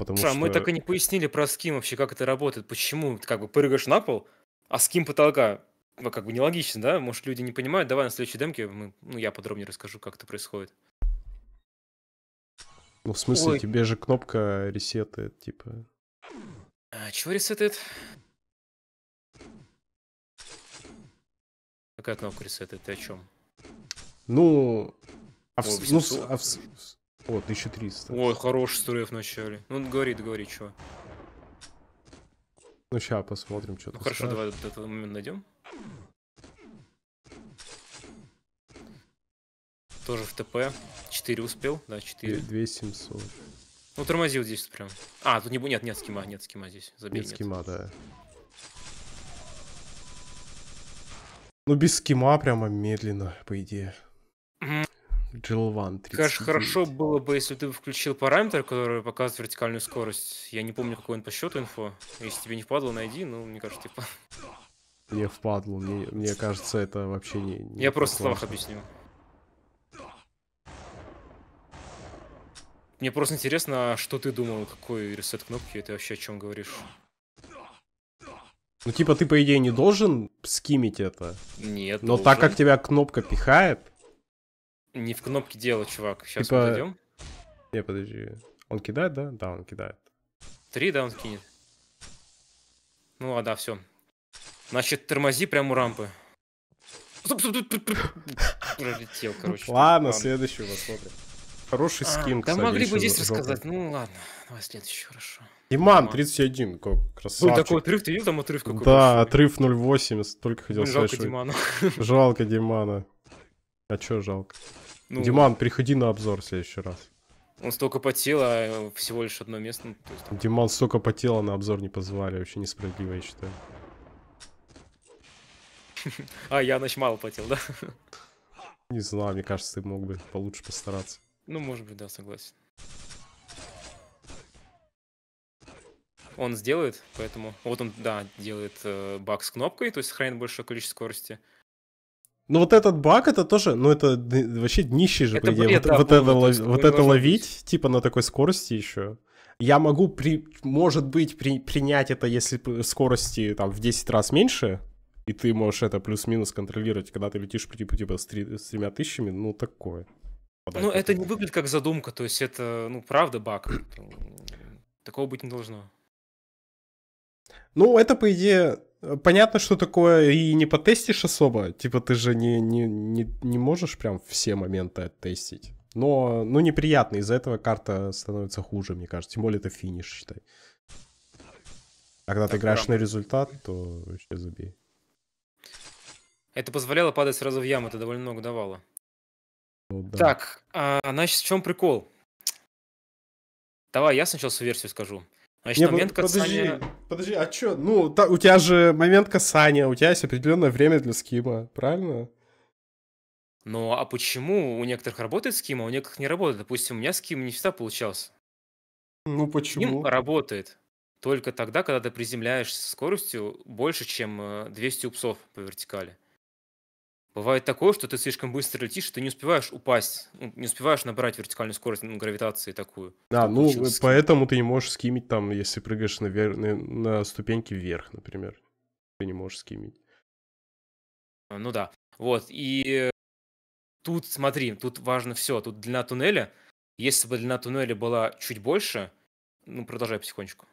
Потому Сам, а что... мы так и не пояснили про ским вообще, как это работает, почему ты как бы прыгаешь на пол, а ским потолка. Ну, как бы нелогично, да? Может, люди не понимают. Давай на следующей демке мы, ну, я подробнее расскажу, как это происходит. Ну, в смысле, Ой. тебе же кнопка ресетает, типа... А, чего ресетает? Какая кнопка ресетает? Ты о чем? Ну, а, в, ну, а в, о, 1300. Ой, хороший стрейф в начале. Ну, говорит говори, чего. Ну, сейчас посмотрим, что Ну, хорошо, скажешь. давай этот момент найдем. Тоже в ТП. 4 успел, да, 4. 2700. Ну, тормозил здесь прям. А, тут не будет, нет, нет скима, нет скима здесь. Забей, нет, нет. скима, да. Ну, без скима прямо медленно, по идее. GL1. Конечно, хорошо было бы, если ты включил параметр, который показывает вертикальную скорость. Я не помню, какой он по счету инфо. Если тебе не впадло, найди, ну, мне кажется, типа... Не впадло, мне, мне кажется, это вообще не... не Я просто в словах объясню. Мне просто интересно, а что ты думал, какой ресет кнопки, и ты вообще о чем говоришь? Ну, типа, ты, по идее, не должен скимить это. Нет. Но должен. так как тебя кнопка пихает, не в кнопке дела, чувак. Сейчас типа... подойдем. Не, подожди. Он кидает, да? Да, он кидает. Три, да, он кинет. Ну а да, все. Значит, тормози прямо у рампы. Пролетел, короче. Ладно, следующий следующую посмотрим. Хороший а, скин, а, Да могли бы здесь рассказать. Ну ладно, давай следующий, хорошо. Диман, 31, как красавчик. Ну такой отрыв, ты видел там отрыв какой Да, большой. отрыв 0.80, только хотел сказать, жалко Димана. Жалко Димана. А чё жалко? Ну, Диман, приходи на обзор в следующий раз. Он столько потел, а э, всего лишь одно место. Ну, есть... Там... Диман столько потел, а на обзор не позвали. Вообще несправедливо, я считаю. А, я ночь мало потел, да? Не знаю, мне кажется, ты мог бы получше постараться. Ну, может быть, да, согласен. Он сделает, поэтому... Вот он, да, делает э, баг с кнопкой, то есть сохраняет большее количество скорости. Ну вот этот баг, это тоже, ну это вообще днище же, это по идее. Бред, вот, да, вот, это, лов, вот это ловить, быть. типа на такой скорости еще. Я могу, при, может быть, при, принять это, если скорости там в 10 раз меньше, и ты можешь это плюс-минус контролировать, когда ты летишь типа, типа с, три, с тремя тысячами, ну такое. Ну это не выглядит как задумка, то есть это, ну правда баг. Такого быть не должно. Ну это, по идее, понятно, что такое, и не потестишь особо. Типа ты же не, не, не, не можешь прям все моменты оттестить. Но, ну, неприятно. Из-за этого карта становится хуже, мне кажется. Тем более это финиш, считай. А когда так ты играешь правда. на результат, то вообще забей. Это позволяло падать сразу в яму, это довольно много давало. Ну, да. Так, а, значит, в чем прикол? Давай я сначала свою версию скажу. Значит, Не, момент ну, касания... Подожди, а чё? Ну, та, у тебя же момент касания, а у тебя есть определенное время для скима, правильно? Ну, а почему у некоторых работает ским, а у некоторых не работает? Допустим, у меня ским не всегда получался. Ну, почему? Ским работает только тогда, когда ты приземляешься со скоростью больше, чем 200 э, упсов по вертикали. Бывает такое, что ты слишком быстро летишь, что ты не успеваешь упасть, ну, не успеваешь набрать вертикальную скорость ну, гравитации такую. Да, ну э, поэтому ты не можешь скимить там, если прыгаешь навер... на, на ступеньки вверх, например. Ты не можешь скимить. А, ну да. Вот, и э, тут, смотри, тут важно все. Тут длина туннеля. Если бы длина туннеля была чуть больше, ну, продолжай потихонечку,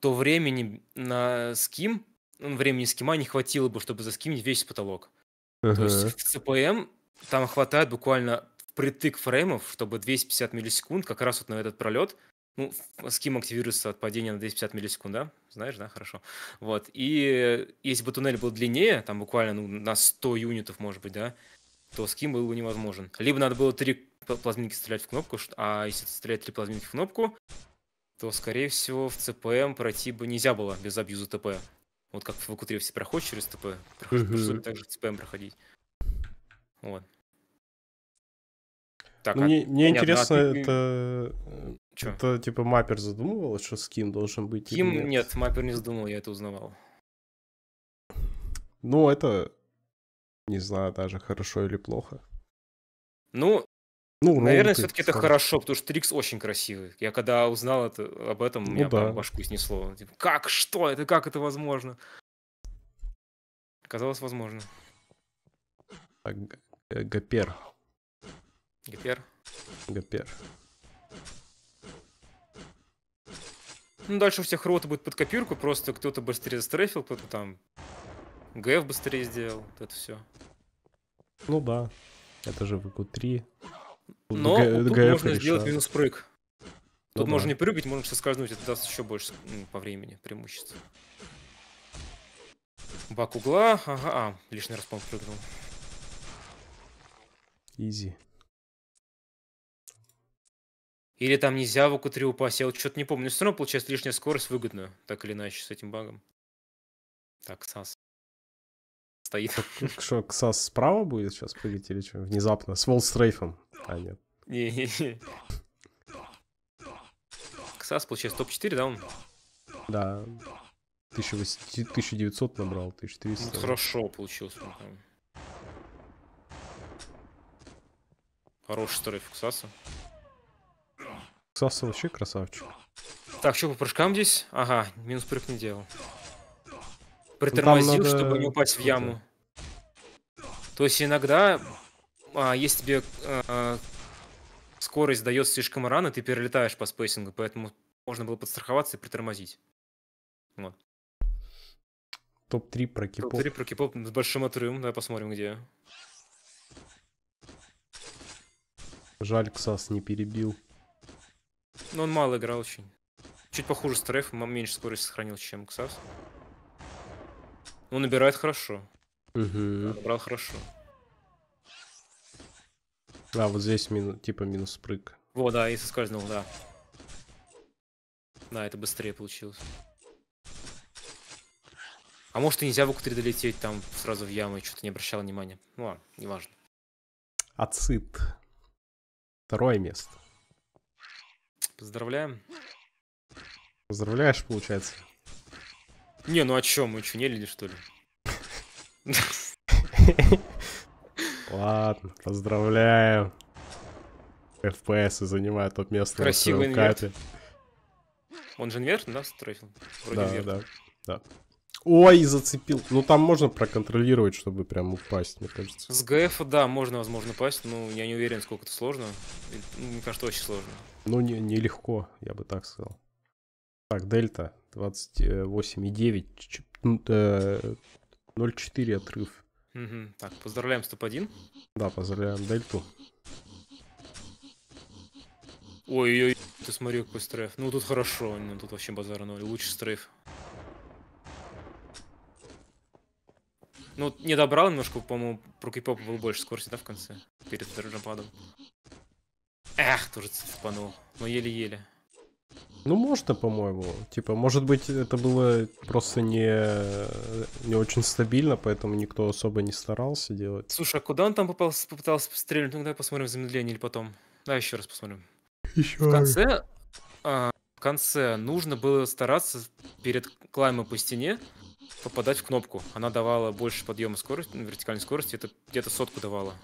то времени на э, ским ну, времени скима не хватило бы, чтобы заскимить весь потолок. Uh-huh. То есть в CPM там хватает буквально притык фреймов, чтобы 250 миллисекунд как раз вот на этот пролет, ну, ским активируется от падения на 250 миллисекунд, да? Знаешь, да? Хорошо. Вот. И если бы туннель был длиннее, там буквально ну, на 100 юнитов, может быть, да, то ским был бы невозможен. Либо надо было три плазминки стрелять в кнопку, а если стрелять три плазминки в кнопку, то, скорее всего, в ЦПМ пройти бы нельзя было без абьюза ТП. Вот как в Вакутре все проходят через ТП, проходят, также ТПМ проходить. Вот. Так, ну, а, мне, мне а интересно, а это... Чё? это типа маппер задумывал, что скин должен быть? Скин нет? нет, маппер не задумывал, я это узнавал. Ну, это не знаю даже, хорошо или плохо. Ну, ну, Наверное, все-таки это типа. хорошо, потому что Трикс очень красивый. Я когда узнал это, об этом, ну, меня да. башку снесло. Типа, как? Что это? Как это возможно? Казалось возможно. Так, Гапер. Гапер? Гапер. Ну, дальше у всех рота будет под копирку, просто кто-то быстрее застрефил, кто-то там ГФ быстрее сделал, вот это все. Ну да, это же в ИКУ 3. Но тут можно сделать минус прыг. Тут ну, можно да. не прыгать, можно соскользнуть, это даст еще больше по времени преимущества. Бак угла, ага, а, лишний раз, по прыгнул. Изи. Или там нельзя в ук упасть, я вот что-то не помню. Но все равно получается лишняя скорость выгодна, так или иначе, с этим багом. Так, САС. Стоит. Что, Сас справа будет сейчас прыгать или что? Внезапно, с волстрейфом. А, нет. Не-не-не. Ксас, получается, топ-4, да, он? Да. 18... 1900 набрал, 1300. Ну, хорошо получилось. Ну, Хороший стрейф у Ксаса. Ксаса вообще красавчик. Так, что по прыжкам здесь? Ага, минус прыг не делал. Ну, Притормозил, надо... чтобы не упасть в яму. То есть иногда а, если тебе а, скорость дает слишком рано, ты перелетаешь по спейсингу, поэтому можно было подстраховаться и притормозить. Вот. Топ-3 про кипоп. Топ-3 про кипоп с большим отрывом. Давай посмотрим, где. Жаль, Ксас не перебил. Но он мало играл очень. Чуть похуже с трефом, меньше скорости сохранил, чем Ксас. Ну, он набирает хорошо. Угу. Набрал хорошо. Да, вот здесь мину, типа минус прыг. Во, да, и соскользнул, да. Да, это быстрее получилось. А может и нельзя в 3 долететь там сразу в яму, и что-то не обращал внимания. Ну ладно, неважно. Ацит. Второе место. Поздравляем. Поздравляешь, получается? Не, ну о чем? Мы что, не лили, что ли? Ладно, поздравляем. FPS занимает тот место Красивый на капе. Он же инверт, да, строил? да, да, да. Ой, зацепил. Ну там можно проконтролировать, чтобы прям упасть, мне кажется. С ГФ, да, можно, возможно, упасть. но я не уверен, сколько это сложно. Ну, мне кажется, очень сложно. Ну, не, нелегко, я бы так сказал. Так, дельта 28,9. 0,4 э, э, отрыв. Угу. Так, поздравляем стоп Да, поздравляем Дельту. Ой-ой-ой, ты смотри, какой стрейф. Ну, тут хорошо, ну, тут вообще базара ноль. Лучше стрейф. Ну, не добрал немножко, по-моему, прокипоп был больше скорости, да, в конце? Перед джампадом. Эх, тоже цепанул. Но еле-еле. Ну, можно, по-моему. Типа, может быть, это было просто не, не очень стабильно, поэтому никто особо не старался делать. Слушай, а куда он там попался, попытался стрельнуть? Ну, давай посмотрим замедление или потом. Давай еще раз посмотрим. Еще в конце, а, в конце нужно было стараться перед клаймом по стене попадать в кнопку. Она давала больше подъема скорости, ну, вертикальной скорости, это где-то сотку давала.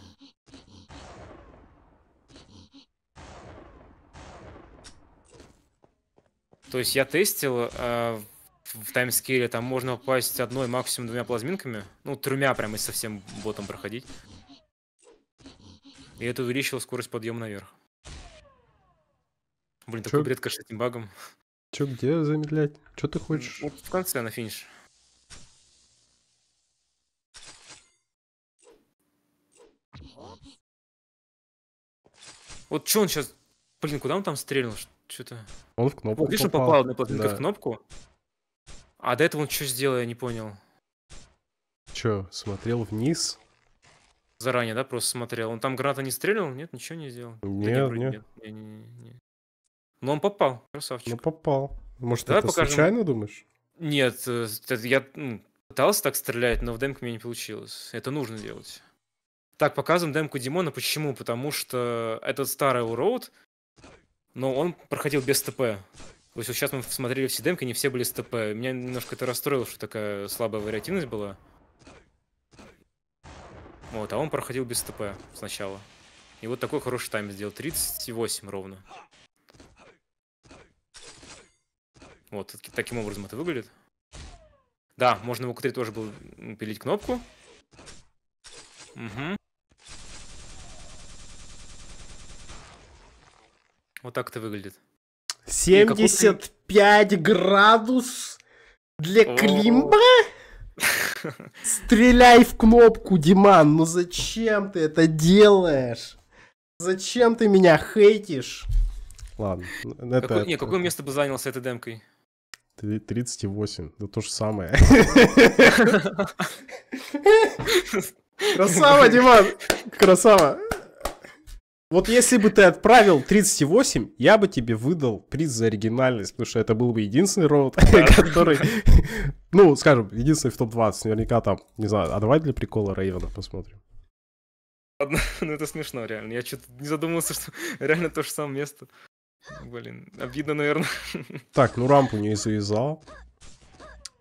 То есть я тестил, э, в таймскейле там можно попасть одной, максимум двумя плазминками. Ну, тремя прям и совсем ботом проходить. И это увеличило скорость подъема наверх. Блин, Чё? такой бред, конечно, этим багом. Чё, где замедлять? Чё ты хочешь? Вот в конце, на финиш. Вот чё он сейчас... Блин, куда он там стрельнул? Что-то... Он в кнопку вот, Видишь, попал. он попал да. в кнопку. А до этого он что сделал, я не понял. Че, смотрел вниз? Заранее, да, просто смотрел. Он там граната не стрелял? Нет, ничего не сделал. Нет, да, нет, нет. нет. Не, Но он попал, красавчик. Ну, попал. Может, Давай это покажем... случайно, думаешь? Нет, э, я ну, пытался так стрелять, но в демке мне не получилось. Это нужно делать. Так, показываем демку Димона. Почему? Потому что этот старый Уроуд но он проходил без ТП. То есть вот сейчас мы смотрели все демки, не все были с ТП. Меня немножко это расстроило, что такая слабая вариативность была. Вот, а он проходил без ТП сначала. И вот такой хороший тайм сделал. 38 ровно. Вот, таким образом это выглядит. Да, можно в q тоже был пилить кнопку. Угу. Вот так это выглядит. 75 градус для Климба? Стреляй в кнопку, Диман, ну зачем ты это делаешь? Зачем ты меня хейтишь? Ладно, это... Какое, это... не, какое место бы занялся этой демкой? 38, да ну то же самое. Красава, Диман! Красава! Вот если бы ты отправил 38, я бы тебе выдал приз за оригинальность, потому что это был бы единственный робот, который, ну, скажем, единственный в топ-20. Наверняка там, не знаю, а давай для прикола Рейвена посмотрим. ну это смешно, реально. Я что-то не задумывался, что реально то же самое место. Блин, обидно, наверное. Так, ну рампу не завязал.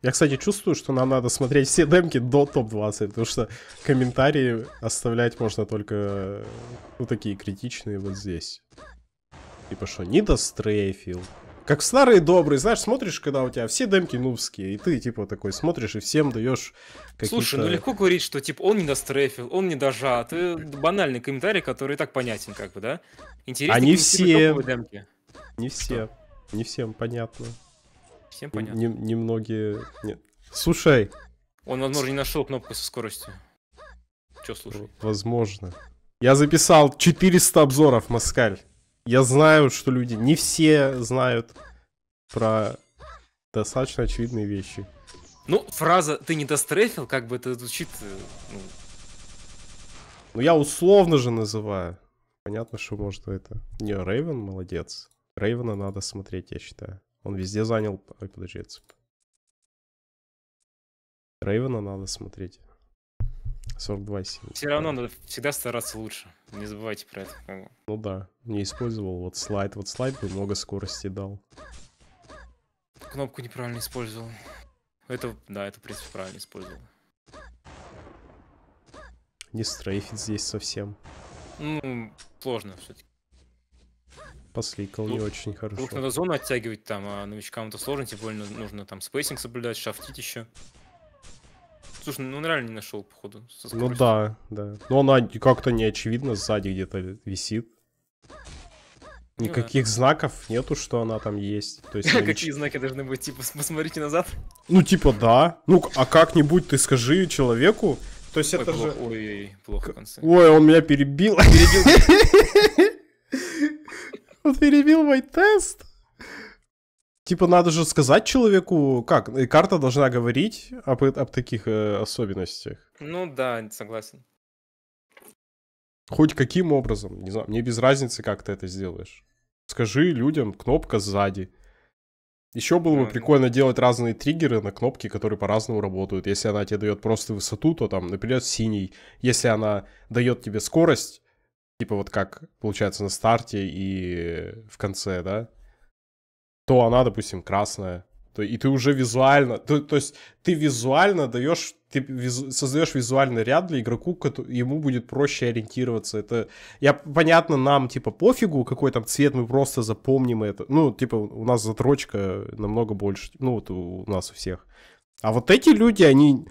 Я, кстати, чувствую, что нам надо смотреть все демки до топ-20, потому что комментарии оставлять можно только, э, ну, такие критичные вот здесь. Типа что, не дострейфил. Как старый добрый, знаешь, смотришь, когда у тебя все демки нубские, и ты, типа, такой смотришь и всем даешь какие-то... Слушай, ну легко говорить, что, типа, он не дострейфил, он не дожат. А и банальный комментарий, который и так понятен, как бы, да? Интересно, Они все... Не все, не всем понятно. Всем понятно. немногие... Слушай! Он, возможно, не нашел кнопку со скоростью. Че слушай? Возможно. Я записал 400 обзоров, Маскаль. Я знаю, что люди... Не все знают про достаточно очевидные вещи. Ну, фраза «ты не дострефил», как бы это звучит... Э, ну... ну, я условно же называю. Понятно, что можно это... Не, Рейвен молодец. Рейвена надо смотреть, я считаю. Он везде занял... Ой, подожди, это... Рейвена надо смотреть. 42.7. Все равно надо всегда стараться лучше. Не забывайте про это. Ну да, не использовал вот слайд. Вот слайд бы много скорости дал. Кнопку неправильно использовал. Это, да, это, в принципе, правильно использовал. Не стрейфит здесь совсем. Ну, сложно все-таки посликал не ну, очень хорошо. Вдруг надо зону оттягивать там, а новичкам это сложно, тем более нужно там спейсинг соблюдать, шафтить еще. Слушай, ну он реально не нашел, походу. Ну да, да. Но она как-то не очевидно сзади где-то висит. Ну Никаких ну, да. знаков нету, что она там есть. То есть нович... Какие знаки должны быть? Типа, посмотрите назад? Ну, типа, да. Ну, а как-нибудь ты скажи человеку. То есть ой, это плохо, же... Ой-ой-ой, плохо в конце. Ой, он меня перебил. Перебил. Он перебил мой тест. Типа надо же сказать человеку, как и карта должна говорить об, об таких э, особенностях. Ну да, согласен. Хоть каким образом, не знаю, мне без разницы, как ты это сделаешь. Скажи людям, кнопка сзади. Еще было бы прикольно делать разные триггеры на кнопки, которые по-разному работают. Если она тебе дает просто высоту, то там, например, синий. Если она дает тебе скорость, типа вот как получается на старте и в конце, да, то она, допустим, красная, то, и ты уже визуально, то, то есть ты визуально даешь, ты визу, создаешь визуальный ряд для игроку, который, ему будет проще ориентироваться. Это, я, понятно, нам, типа, пофигу, какой там цвет, мы просто запомним это. Ну, типа, у нас затрочка намного больше, ну, вот у, у нас у всех. А вот эти люди, они,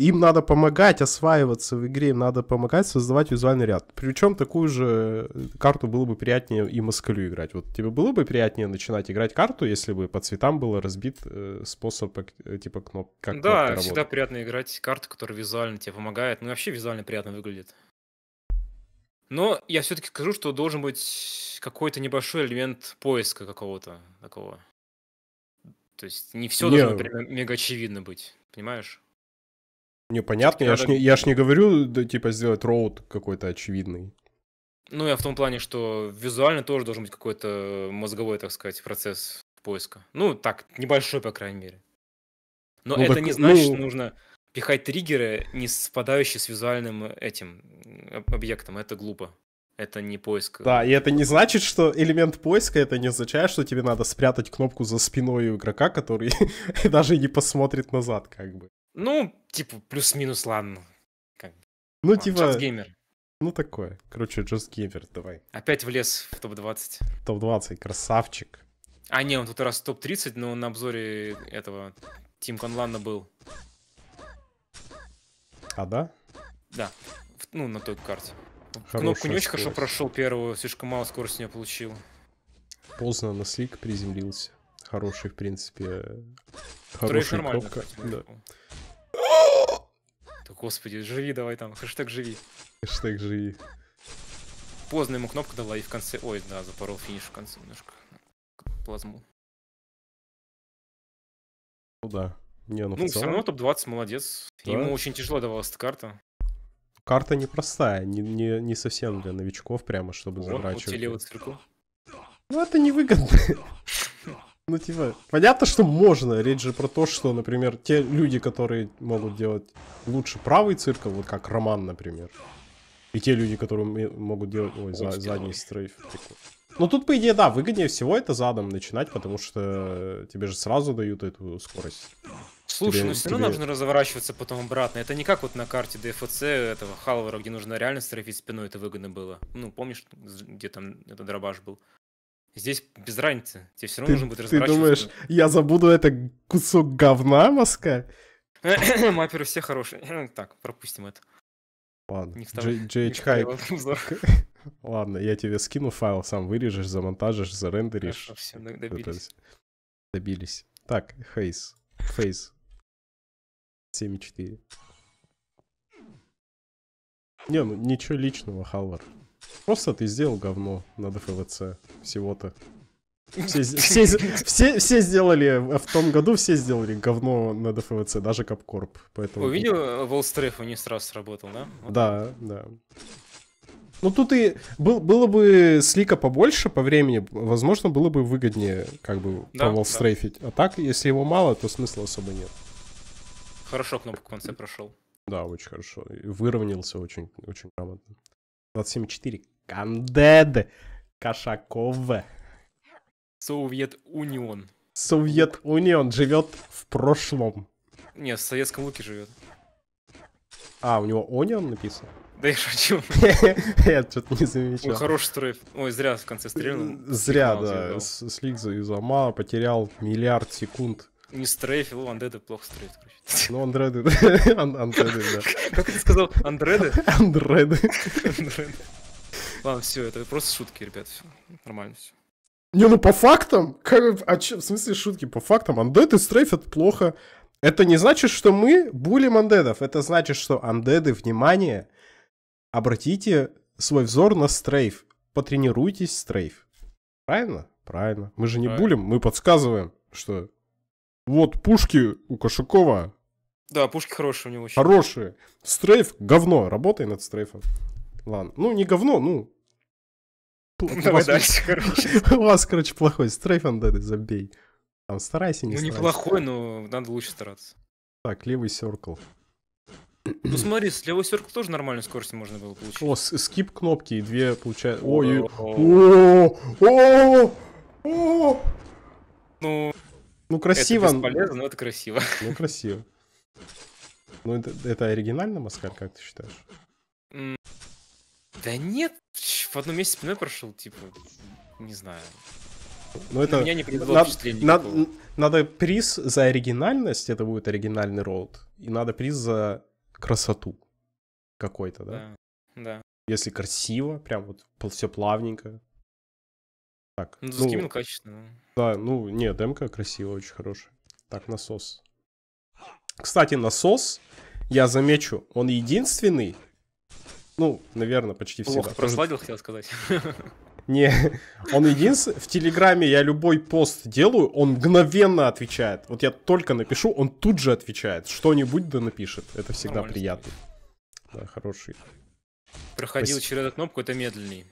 им надо помогать осваиваться в игре, им надо помогать создавать визуальный ряд. Причем такую же э, карту было бы приятнее и москалю играть. Вот тебе было бы приятнее начинать играть карту, если бы по цветам был разбит э, способ э, типа кноп, как Да, всегда работает. приятно играть карты, которые визуально тебе помогают. Ну вообще визуально приятно выглядит. Но я все-таки скажу, что должен быть какой-то небольшой элемент поиска какого-то такого. То есть не все не... должно прям мега очевидно быть, понимаешь? Не, понятно, я ж не, я ж не говорю, да, типа, сделать роуд какой-то очевидный. Ну, я в том плане, что визуально тоже должен быть какой-то мозговой, так сказать, процесс поиска. Ну, так, небольшой, по крайней мере. Но ну, это так, не ну, значит, ну... что нужно пихать триггеры, не совпадающие с визуальным этим объектом. Это глупо. Это не поиск. Да, и это не значит, что элемент поиска, это не означает, что тебе надо спрятать кнопку за спиной у игрока, который даже не посмотрит назад, как бы. Ну, типа, плюс-минус, ладно. Как... Ну, типа. типа... геймер. Ну, такое. Короче, Just Gamer, давай. Опять влез в топ-20. Топ-20, красавчик. А, не, он тут раз топ-30, но на обзоре этого Тим Конлана был. А, да? Да. Ну, на той карте. Хорошая Кнопку не очень скорость. хорошо прошел первую, слишком мало скорости у него получил. Поздно на слик приземлился. Хороший, в принципе, хорошая кнопка. Да. Да господи, живи давай там, хэштег живи. Хэштег живи. Поздно ему кнопку дала и в конце... Ой, да, запорол финиш в конце немножко. Плазму. Ну да. Не, ну, ну все равно топ-20 молодец. Да? Ему очень тяжело давалась эта карта. Карта непростая, не, не, не совсем для новичков прямо, чтобы О, заворачивать. Вот цирку. Ну это невыгодно. Ну, типа, понятно, что можно. Речь же про то, что, например, те люди, которые могут делать лучше правый циркл, вот как Роман, например. И те люди, которые могут делать... Ой, за, задний стрейф. Типа. Ну, тут, по идее, да, выгоднее всего это задом начинать, потому что тебе же сразу дают эту скорость. Слушай, тебе, ну все равно тебе... нужно разворачиваться потом обратно. Это не как вот на карте ДФЦ этого Халвара, где нужно реально строить спиной, это выгодно было. Ну, помнишь, где там этот дробаш был? Здесь без разницы. Тебе все равно ты, нужно будет разворачиваться. Ты думаешь, я забуду это кусок говна, Маска? Маперы все хорошие. Ну, так, пропустим это. Ладно, JHK. Ладно, я тебе скину файл, сам вырежешь, замонтажишь, зарендеришь. Хорошо, все, добились. Добились. Так, фейс, Фейс. 7.4. Не, ну ничего личного, Халвар. Просто ты сделал говно на ДФВЦ. Всего-то. Все, все, все, все сделали, а в том году все сделали говно на ДФВЦ, даже Капкорп. Поэтому... Увидел, Волстрейф э, у них сразу сработал, да? Вот. Да, да. Ну тут и был, было бы слика побольше по времени, возможно, было бы выгоднее как бы да, по волстрейфить. Да. А так, если его мало, то смысла особо нет. Хорошо кнопку в конце прошел. Да, очень хорошо. И выровнялся очень, очень грамотно. 27.4. Кандед. Кошаков. Совет Унион. Совет Унион живет в прошлом. Не, в советском луке живет. А, у него Унион написано? Да я шучу. Я что-то не замечал. Хороший строй. Ой, зря в конце стрельнул. Зря, да. Слик заюзамал, потерял миллиард секунд не стрейфил, андеды плохо стрейфит, короче. Ну, Андреды, Андреды, да. Как ты сказал? Андреды? Андреды. Ладно, все, это просто шутки, ребят, все, нормально все. Не, ну по фактам, как, а че, в смысле шутки, по фактам, андеды стрейфят плохо. Это не значит, что мы булим андедов, это значит, что андеды, внимание, обратите свой взор на стрейф, потренируйтесь стрейф. Правильно? Правильно. Мы же не Правильно. булим, мы подсказываем, что вот пушки у Кошакова. Да, пушки хорошие у него. Очень. Хорошие. Стрейф говно. Работай над стрейфом. Ладно. Ну, не говно, ну... ну давай дальше, короче. У вас, короче, плохой стрейф, Андеды, забей. Там старайся, не Ну, неплохой, но надо лучше стараться. Так, левый серкл. Ну смотри, с левой серкл тоже нормальную скорость можно было получить. О, скип кнопки и две получают. Ой, о, о, о, ну. Ну, красиво. Это бесполезно, но это красиво. Ну, красиво. Ну, это, это оригинально, Маскаль, как ты считаешь? Mm. Да нет, в одном месте спиной прошел, типа, не знаю. Но ну, это... Меня не произвело впечатление надо, надо, приз за оригинальность, это будет оригинальный роут, и надо приз за красоту какой-то, да? Да, да. Если красиво, прям вот все плавненько, так. Ну, ну, качественно. Да, ну, не, демка красивая, очень хорошая. Так, насос. Кстати, насос, я замечу, он единственный, ну, наверное, почти всегда. Плохо просладил, хотел сказать. Не, он единственный. В Телеграме я любой пост делаю, он мгновенно отвечает. Вот я только напишу, он тут же отвечает. Что-нибудь да напишет. Это всегда Нормально. приятно. Да, хороший. Проходил Спасибо. через эту кнопку, это медленней.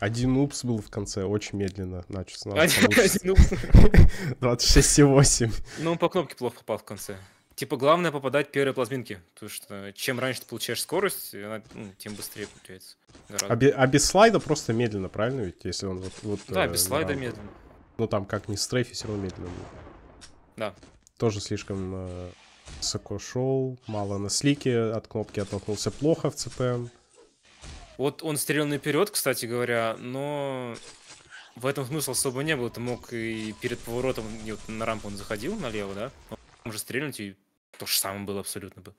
Один упс был в конце, очень медленно начался. Один упс. 26,8. Ну, он по кнопке плохо попал в конце. Типа, главное попадать первые плазминки. Потому что чем раньше ты получаешь скорость, она, ну, тем быстрее получается. А, бе, а без слайда просто медленно, правильно? Ведь если он вот. вот да, э, без слайда да, медленно. Ну там как ни стрейфе все равно медленно. Да. Тоже слишком э, высоко шел, мало на слике, от кнопки оттолкнулся плохо в ЦПМ. Вот он стрелял наперед, кстати говоря, но в этом смысла особо не было. Ты мог и перед поворотом, и вот на рампу он заходил налево, да? Он же стрельнуть, и то же самое было абсолютно бы.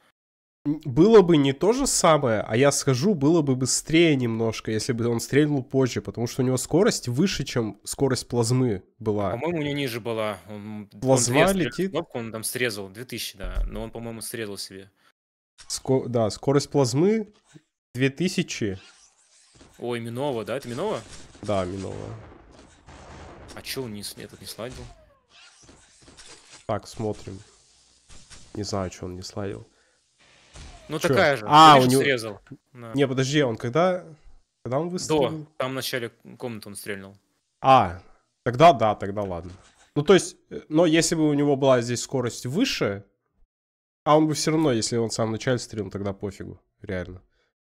Было бы не то же самое, а я скажу, было бы быстрее немножко, если бы он стрельнул позже, потому что у него скорость выше, чем скорость плазмы была. По-моему, у него ниже была. Он, Плазма он летит? Кнопку он там срезал, 2000, да, но он, по-моему, срезал себе. Ско... Да, скорость плазмы 2000. Ой, Минова, да? Это Минова? Да, Минова. А чё он не, этот не сладил? Так, смотрим. Не знаю, что он не сладил. Ну чё? такая же. А, он него... срезал. Да. Не, подожди, он когда... Когда он выстрелил? До. Там в начале комнаты он стрельнул. А, тогда да, тогда ладно. Ну то есть, э, но если бы у него была здесь скорость выше, а он бы все равно, если он сам в начале стрельнул, тогда пофигу, реально.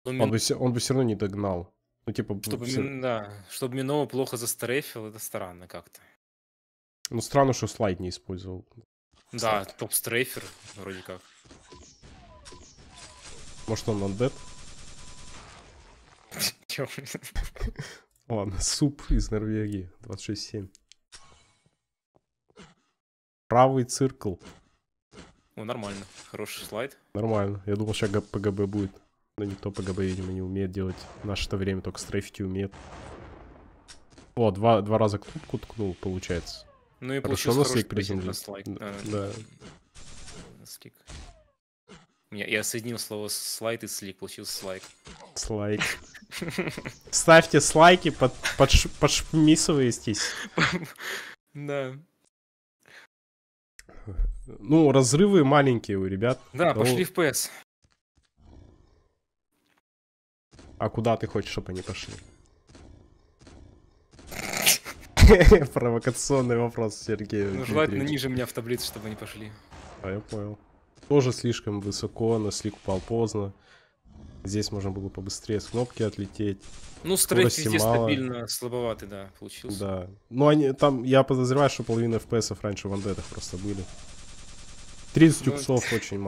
Ну, Мин... он, бы, он бы все равно не догнал. Ну, типа... Чтобы, все... Мин... да, чтобы Минова плохо застрейфил, это странно как-то. Ну, странно, что слайд не использовал. Да, топ-стрейфер вроде как. Может, он undead? Ладно, суп из Норвегии, 26.7. Правый циркл. О, нормально. Хороший слайд. Нормально. Я думал, сейчас ПГБ будет. Но никто ПГБ, видимо, не умеет делать. В наше-то время только стрейфить умеет. О, два, два раза кнопку ткнул, получается. Ну и Хорошо, на слик приземлил. Да. да. Слик. Я, я соединил слово слайд и слик, получился слайк. Слайк. Ставьте слайки, под, под, подшмисывайтесь. Да. Ну, разрывы маленькие у ребят. Да, ну, пошли в ПС. А куда ты хочешь, чтобы они пошли? Провокационный вопрос, Сергей. Ну, желательно ниже меня в таблице, чтобы они пошли. А, я понял. Тоже слишком высоко, на слик упал поздно. Здесь можно было побыстрее с кнопки отлететь. Ну, стрейф везде мало. стабильно слабоватый, да, получился. Да. Ну, они, там, я подозреваю, что половина FPS раньше в андетах просто были. 30 ну, уксов очень,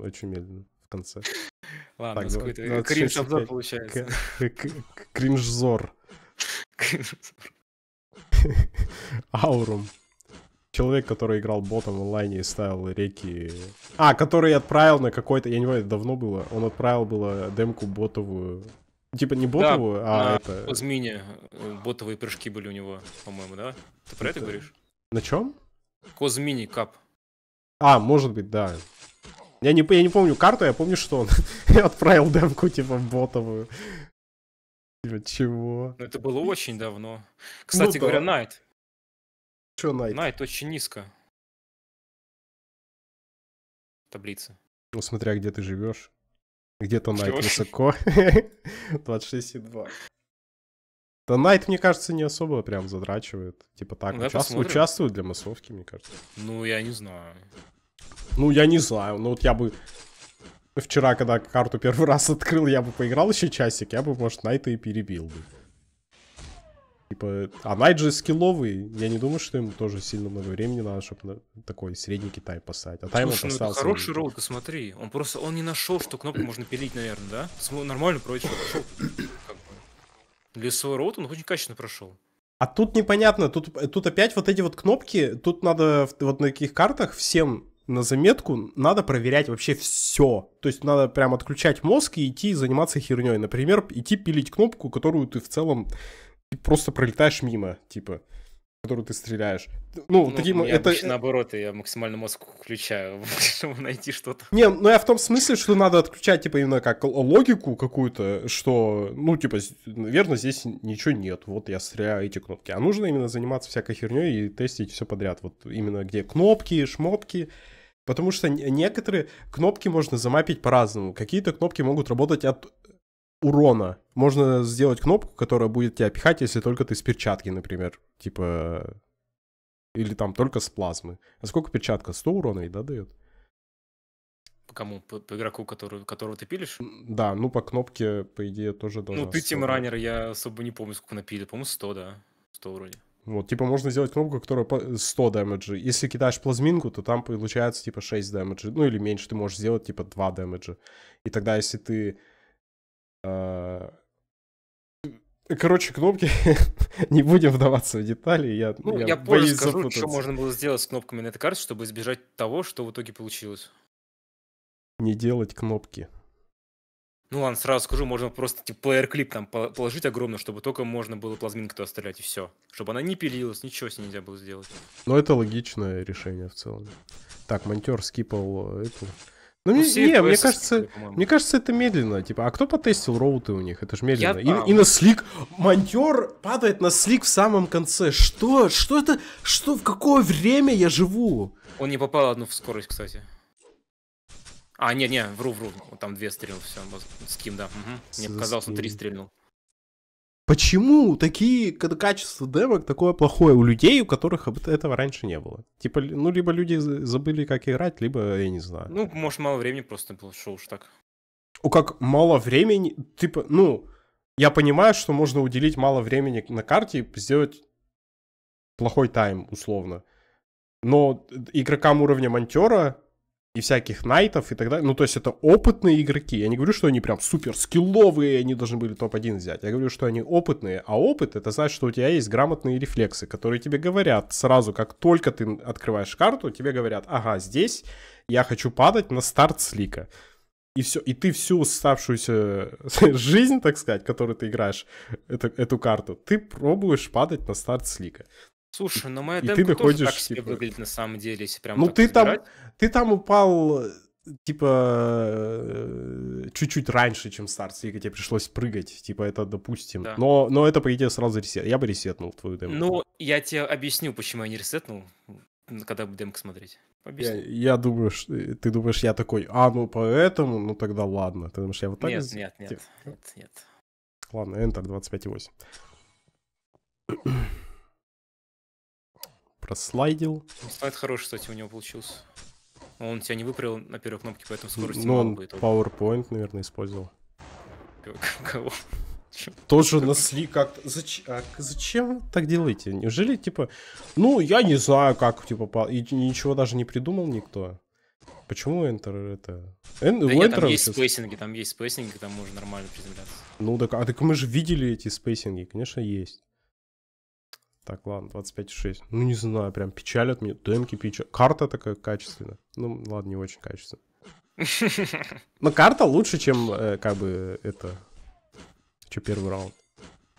очень медленно конце. Ладно, так, какой-то кринж-обзор получается. Кринж-зор. Аурум. Человек, который играл ботом в онлайне и ставил реки... А, который отправил на какой-то... Я не знаю, это давно было. Он отправил было демку ботовую. Типа не ботовую, да, а на это... Кузмине э, ботовые прыжки были у него, по-моему, да? Ты про это, это говоришь? На чем? Козмини кап. А, может быть, да. Я не, я не помню карту, я помню, что он отправил демку, типа, ботовую. Типа, чего? Ну, это было очень давно. Ну Кстати ну, говоря, Найт. Что Найт? Найт очень низко. Таблица. Ну, смотря где ты живешь. Где-то Найт высоко. 26,2. Да Найт, мне кажется, не особо прям задрачивает. Типа так, ну, участвует, участвует для массовки, мне кажется. Ну, я не знаю. Ну, я не знаю. Ну, вот я бы... Вчера, когда карту первый раз открыл, я бы поиграл еще часик. Я бы, может, Найта и перебил бы. Типа, а Найт же скилловый. Я не думаю, что ему тоже сильно много времени надо, чтобы такой средний Китай поставить. А тайм Слушай, ну это хороший ролл, ты смотри. Он просто, он не нашел, что кнопку можно пилить, наверное, да? Нормально пройдет, прошел. Для своего роута он очень качественно прошел. А тут непонятно, тут, тут опять вот эти вот кнопки, тут надо вот на таких картах всем на заметку, надо проверять вообще все. То есть надо прям отключать мозг и идти заниматься херней. Например, идти пилить кнопку, которую ты в целом просто пролетаешь мимо, типа которую ты стреляешь. Ну, ну такие, ну, это... обычно наоборот, я максимально мозг включаю, чтобы найти что-то. Не, ну я в том смысле, что надо отключать, типа, именно как логику какую-то, что, ну, типа, наверное, здесь ничего нет, вот я стреляю эти кнопки. А нужно именно заниматься всякой херней и тестить все подряд. Вот именно где кнопки, шмопки, Потому что некоторые кнопки можно замапить по-разному. Какие-то кнопки могут работать от урона. Можно сделать кнопку, которая будет тебя пихать, если только ты с перчатки, например. Типа... Или там только с плазмы. А сколько перчатка? 100 урона и да, дает? По кому? По, по игроку, который, которого ты пилишь? Да, ну по кнопке, по идее, тоже должно. Ну, ты раннер, я особо не помню, сколько напили. По-моему, 100, да. 100 вроде. Вот, типа, можно сделать кнопку, которая 100 дэмэджи. Если кидаешь плазминку, то там получается, типа, 6 дэмэджи. Ну, или меньше, ты можешь сделать, типа, 2 дэмэджа. И тогда, если ты... Э... Короче, кнопки, не будем вдаваться в детали. Я, ну, я, я позже скажу, запутаться. что можно было сделать с кнопками на этой карте, чтобы избежать того, что в итоге получилось. Не делать кнопки. Ну ладно, сразу скажу, можно просто типа плеер-клип там положить огромно, чтобы только можно было плазминку туда стрелять, и все. Чтобы она не пилилась, ничего с ней нельзя было сделать. Ну это логичное решение в целом. Так, монтер скипал э, эту... Ну, ну, не, не мне кажется, скипали, мне кажется, это медленно. Типа, а кто потестил роуты у них? Это же медленно. Я... И, и на слик монтер падает на слик в самом конце. Что? Что это? Что? В какое время я живу? Он не попал одну в скорость, кстати. А, не, не, вру, вру. Там две стрельнул, все, с кем, да. Угу. С Мне показалось, он три стрельнул. Почему такие качества демок такое плохое у людей, у которых этого раньше не было? Типа, ну, либо люди забыли, как играть, либо, я не знаю. Ну, может, мало времени просто было, что уж так. О, как мало времени? Типа, ну, я понимаю, что можно уделить мало времени на карте и сделать плохой тайм, условно. Но игрокам уровня монтера и всяких найтов и так далее. Ну, то есть это опытные игроки. Я не говорю, что они прям супер скилловые, они должны были топ-1 взять. Я говорю, что они опытные. А опыт — это значит, что у тебя есть грамотные рефлексы, которые тебе говорят сразу, как только ты открываешь карту, тебе говорят, ага, здесь я хочу падать на старт слика. И все, и ты всю оставшуюся жизнь, так сказать, которую ты играешь, это, эту карту, ты пробуешь падать на старт слика. Слушай, ну моя и демка ты находишь, тоже так себе типа... выглядит на самом деле, если прям Ну ты там, ты там упал, э, типа, э, чуть-чуть раньше, чем старт, и тебе пришлось прыгать, типа, это допустим. Да. Но, но это, по идее, сразу ресет. Я бы ресетнул твою демку. Ну, я тебе объясню, почему я не ресетнул, когда буду демку смотреть. Объясню. Я, я думаю, что, э, ты думаешь, я такой, а, ну поэтому, ну тогда ладно. Ты думаешь, я вот так... Нет, из... нет, нет, типа, нет, нет. Ладно, Enter 25.8. Расслайдил. Ну, слайд хороший, кстати, у него получился. Он тебя не выправил на первой кнопке, поэтому скорость Ну, он будет. PowerPoint, наверное, использовал. Кого? Тоже насли как-то. А, зачем, а, зачем так делаете? Неужели, типа, ну, я не знаю, как, типа, и ничего даже не придумал никто. Почему Enter это? Эн... Да нет, там есть сейчас... спейсинги, там есть спейсинги, там можно нормально приземляться. Ну, так, а так мы же видели эти спейсинги, конечно, есть. Так, ладно, 25,6. Ну, не знаю, прям печалят мне. Демки печалят. Карта такая качественная. Ну, ладно, не очень качественная. Но карта лучше, чем, э, как бы, это... Что первый раунд?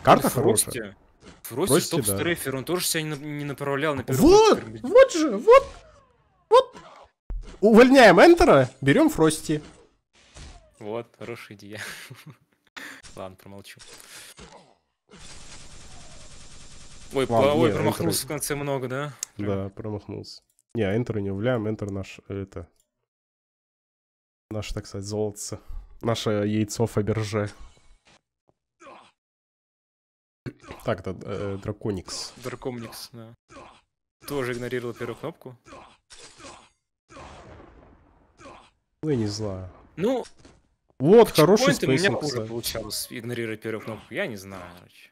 Карта ну, хорошая. Фрости. Фрости, Фрости топ-стрейфер, да. он тоже себя не, не направлял на первый Вот! Год. Вот же! Вот! Вот! Увольняем Энтера, берем Фрости. Вот, хорошая идея. Ладно, промолчу. Ой, а, ой, промахнулся в конце много, да? Прям. Да, промахнулся. Не, Enter а не влияем, Enter наш, это... Наше, так сказать, золотце. Наше яйцо Фаберже. Так, это э, Драконикс. Драконикс, да. Тоже игнорировал первую кнопку. Ну, я не знаю. Ну, вот, хороший спейсинг. У меня хуже получалось игнорировать первую кнопку, я не знаю, короче.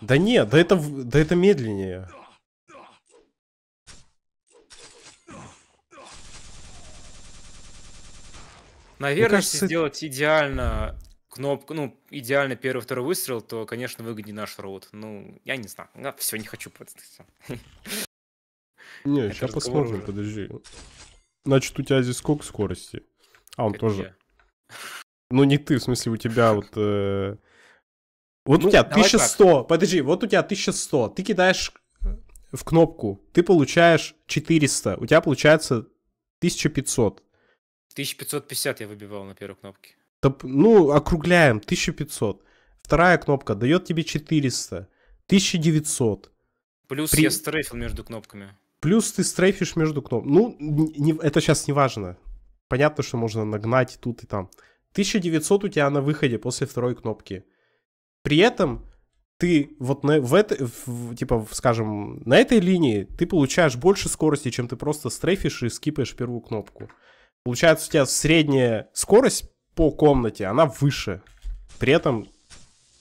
Да нет, да это, да это медленнее. Наверное, кажется, если сделать идеально кнопку, ну, идеально первый, второй выстрел, то, конечно, выгоднее наш роут. Ну, я не знаю. Я все, не хочу. Не, сейчас посмотрим, уже. подожди. Значит, у тебя здесь сколько скорости? А, он как тоже. Я. Ну, не ты, в смысле, у тебя вот... Э, вот ну, у тебя 1100, так. подожди, вот у тебя 1100, ты кидаешь э, в кнопку, ты получаешь 400, у тебя получается 1500. 1550 я выбивал на первой кнопке. Топ, ну, округляем, 1500. Вторая кнопка дает тебе 400, 1900. Плюс При... я стрейфил между кнопками. Плюс ты стрейфишь между кнопками. Ну, не, это сейчас не важно. Понятно, что можно нагнать и тут, и там. 1900 у тебя на выходе после второй кнопки. При этом ты вот на, в это, в, типа, скажем, на этой линии ты получаешь больше скорости, чем ты просто стрейфишь и скипаешь первую кнопку. Получается, у тебя средняя скорость по комнате, она выше. При этом,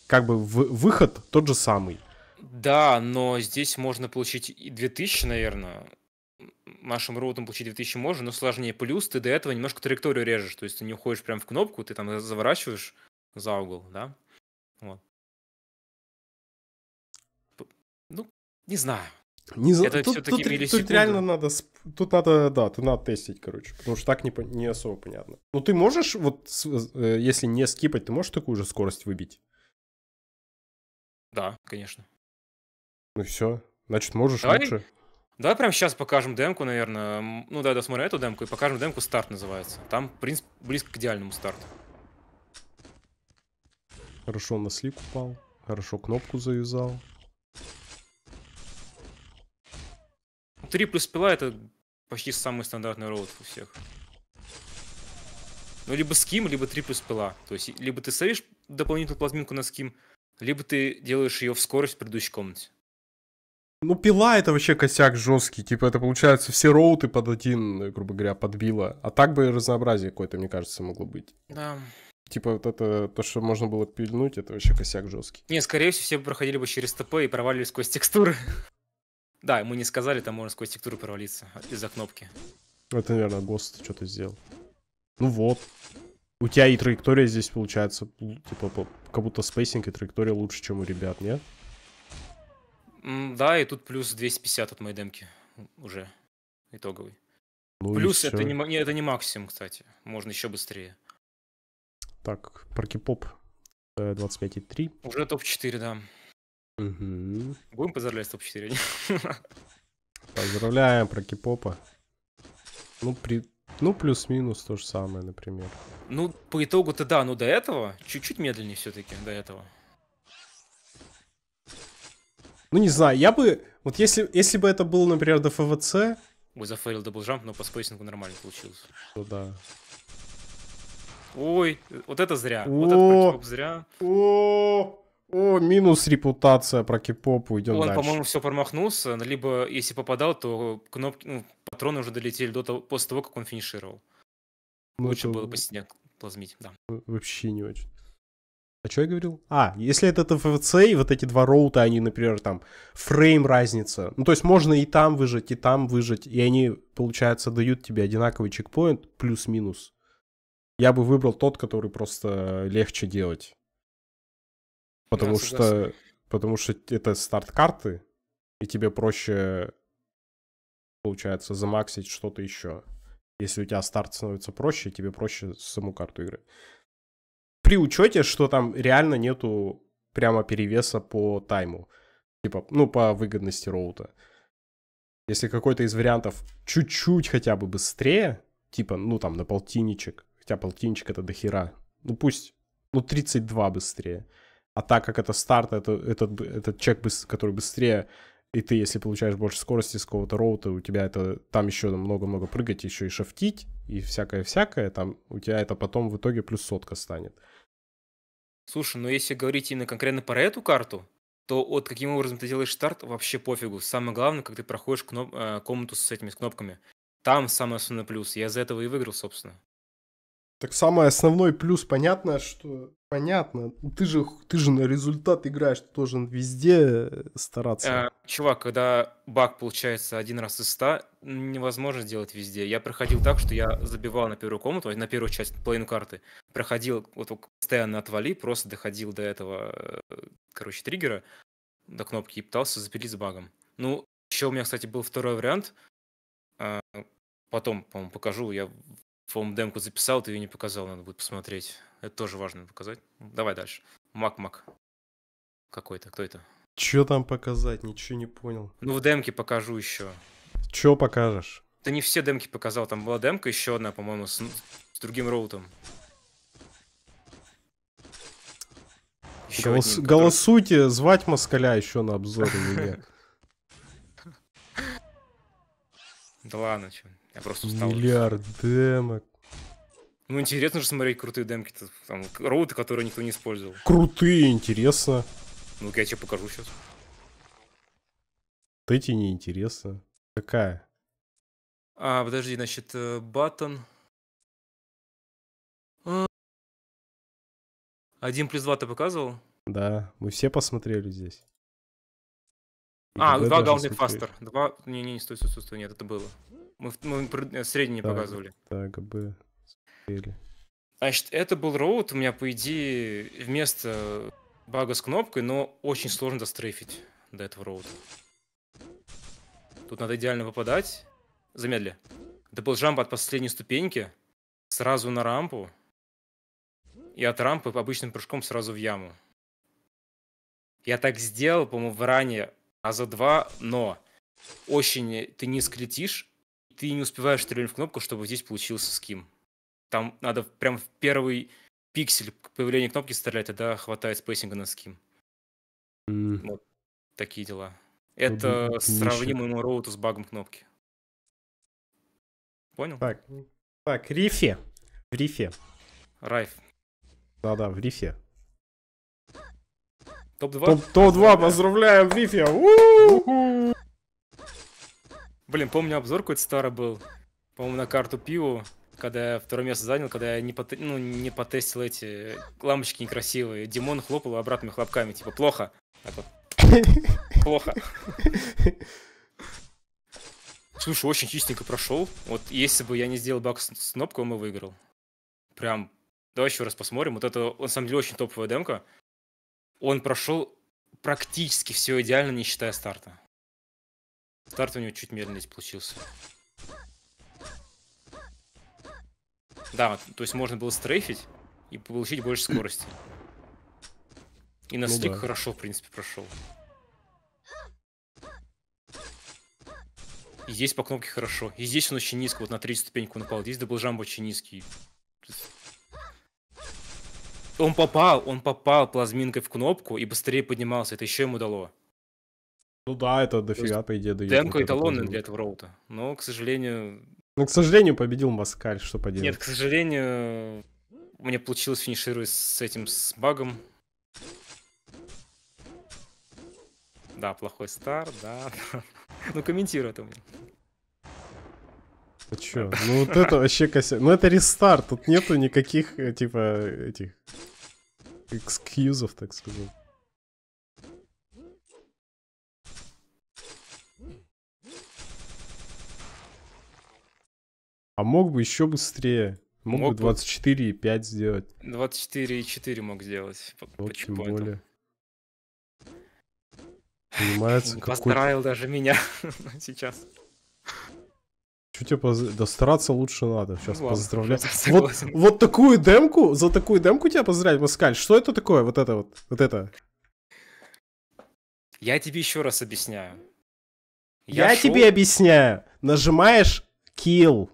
как бы, в, выход тот же самый. Да, но здесь можно получить и 2000, наверное. Нашим роутом получить 2000 можно, но сложнее. Плюс ты до этого немножко траекторию режешь. То есть ты не уходишь прямо в кнопку, ты там заворачиваешь за угол, да? Вот. Ну, не знаю. Не за... Это тут, все-таки тут, тут реально надо, тут надо, да, тут надо тестить, короче, потому что так не, не особо понятно. Ну ты можешь, вот э, э, если не скипать, ты можешь такую же скорость выбить? Да, конечно. Ну все, значит можешь Давай. лучше. Давай прямо сейчас покажем демку, наверное. Ну да, досмотрим эту демку и покажем демку «Старт» называется. Там, в принципе, близко к идеальному старту. Хорошо на слик упал, хорошо кнопку завязал. 3 плюс пила это почти самый стандартный роут у всех. Ну, либо ским, либо 3 плюс пила. То есть, либо ты ставишь дополнительную плазминку на ским, либо ты делаешь ее в скорость в предыдущей комнате. Ну, пила это вообще косяк жесткий. Типа, это получается все роуты под один, грубо говоря, подбила. А так бы разнообразие какое-то, мне кажется, могло быть. Да. Типа, вот это, то, что можно было пильнуть, это вообще косяк жесткий. Не, скорее всего, все проходили бы через ТП и провалились сквозь текстуры. Да, мы не сказали, там можно сквозь текстуру провалиться из-за кнопки. Ну, это, наверное, ГОСТ что-то сделал. Ну вот. У тебя и траектория здесь получается, типа, как будто спейсинг и траектория лучше, чем у ребят, нет? Да, и тут плюс 250 от моей демки уже итоговый. Ну плюс это не, не, это не максимум, кстати. Можно еще быстрее. Так, паркипоп 25,3. Э, уже топ-4, да. Угу. Будем поздравлять с топ-4? Поздравляем про кипопа. Ну, при... ну плюс-минус то же самое, например. Ну, по итогу-то да, но до этого чуть-чуть медленнее все-таки, до этого. Ну, не знаю, я бы... Вот если, если бы это был, например, до ДФВЦ... Ой, зафейлил даблджамп, но по спейсингу нормально получилось. Ну да. Ой, вот это зря. О! Вот это зря. О! О, минус репутация про кипопу, идем дальше. Он, по-моему, все промахнулся, либо если попадал, то кнопки, ну, патроны уже долетели до того, после того, как он финишировал. Ну, Лучше это... было по стене плазмить, да. Вообще не очень. А что я говорил? А, если это ТФЦ и вот эти два роута, они, например, там, фрейм разница. Ну, то есть можно и там выжить, и там выжить, и они, получается, дают тебе одинаковый чекпоинт плюс-минус. Я бы выбрал тот, который просто легче делать. Потому да, что, потому что это старт карты, и тебе проще, получается, замаксить что-то еще. Если у тебя старт становится проще, тебе проще саму карту играть. При учете, что там реально нету прямо перевеса по тайму. Типа, ну, по выгодности роута. Если какой-то из вариантов чуть-чуть хотя бы быстрее, типа, ну, там, на полтинничек, хотя полтинничек это дохера, ну, пусть, ну, 32 быстрее, а так как это старт, это, этот, этот чек, который быстрее, и ты, если получаешь больше скорости с какого-то роута, у тебя это там еще много-много прыгать, еще и шафтить и всякое-всякое, там у тебя это потом в итоге плюс сотка станет. Слушай, ну если говорить именно конкретно про эту карту, то от каким образом ты делаешь старт, вообще пофигу. Самое главное, как ты проходишь кноп- э, комнату с этими с кнопками. Там самый основной плюс. Я за этого и выиграл, собственно. Так самый основной плюс, понятно, что Понятно. Ты же, ты же на результат играешь, ты должен везде э, стараться. Э, чувак, когда баг получается один раз из ста, невозможно сделать везде. Я проходил так, что я забивал на первую комнату, на первую часть половину карты, проходил вот постоянно отвали, просто доходил до этого, э, короче, триггера, до кнопки и пытался запилить с багом. Ну, еще у меня, кстати, был второй вариант. А, потом, по-моему, покажу. Я, по-моему, демку записал, ты ее не показал, надо будет посмотреть. Это тоже важно показать. Давай дальше. Мак-мак. Какой-то, кто это? Чё там показать? Ничего не понял. Ну, в демке покажу еще. Чё покажешь? Ты не все демки показал, там была демка еще одна, по-моему, с, с другим роутом. Еще Голос... одним, который... Голосуйте, звать москаля еще на обзор меня. Да ладно, что. Я просто устал. Миллиард демок. Ну, интересно же смотреть крутые демки, там, роуты, которые никто не использовал. Крутые, интересно. Ну, я тебе покажу сейчас. Вот эти неинтересно. Какая? А, подожди, значит, э, Батон. А. Один плюс два ты показывал? Да, мы все посмотрели здесь. А, И а, два галны фастер. Два... Не-не-не, стой, стой, стой, нет, это было. Мы, мы э, средний не показывали. Так, а, бы или... Значит, это был роут у меня, по идее, вместо бага с кнопкой, но очень сложно дострейфить до этого роута. Тут надо идеально попадать. Замедли. Даблджамп от последней ступеньки сразу на рампу. И от рампы обычным прыжком сразу в яму. Я так сделал, по-моему, ранее, ране раза два, но очень ты не летишь, ты не успеваешь стрелять в кнопку, чтобы здесь получился ским. Там надо прям в первый пиксель к кнопки стрелять, тогда хватает спейсинга на ским. Mm. Вот такие дела. Это mm-hmm. сравнимо mm роуту с багом кнопки. Понял? Так, так рифе. В рифе. Райф. Да-да, в рифе. Топ-2? Топ- топ-2, поздравляем, Вифия! Блин, помню обзор какой-то старый был. По-моему, на карту Пиво когда я второе место занял, когда я не, пот... ну, не потестил эти лампочки некрасивые. Димон хлопал обратными хлопками, типа, плохо. Так вот. Плохо. Слушай, очень чистенько прошел. Вот если бы я не сделал баг с кнопкой, он бы выиграл. Прям, давай еще раз посмотрим. Вот это, на самом деле, очень топовая демка. Он прошел практически все идеально, не считая старта. Старт у него чуть медленнее получился. Да, то есть можно было стрейфить и получить больше скорости. И на ну стик да. хорошо, в принципе, прошел. И здесь по кнопке хорошо. И здесь он очень низко, вот на третью ступеньку напал. Здесь даблджамп очень низкий. Он попал, он попал плазминкой в кнопку и быстрее поднимался. Это еще ему дало. Ну да, это дофига, по идее, дает. Демка эталонная для этого роута. Но, к сожалению, ну к сожалению, победил Маскаль, что поделать. Нет, к сожалению, у меня получилось финишировать с этим, с багом. Да, плохой стар. да. Ну, комментируй это а мне. А чё? Ну, вот это вообще косяк. Ну, это рестарт, тут нету никаких, э, типа, этих... Экскьюзов, так сказать. А мог бы еще быстрее. Мог, мог бы 24,5 сделать. 24,4 мог сделать. Вот тем более. Понимается, какой... Поздравил даже меня сейчас. Что тебе поз... Да стараться лучше надо. Сейчас Ладно, поздравлять. Вот, вот такую демку, за такую демку тебя поздравить, Маскаль. Что это такое? Вот это вот, вот это. Я тебе еще раз объясняю. Я, Я шел... тебе объясняю. Нажимаешь kill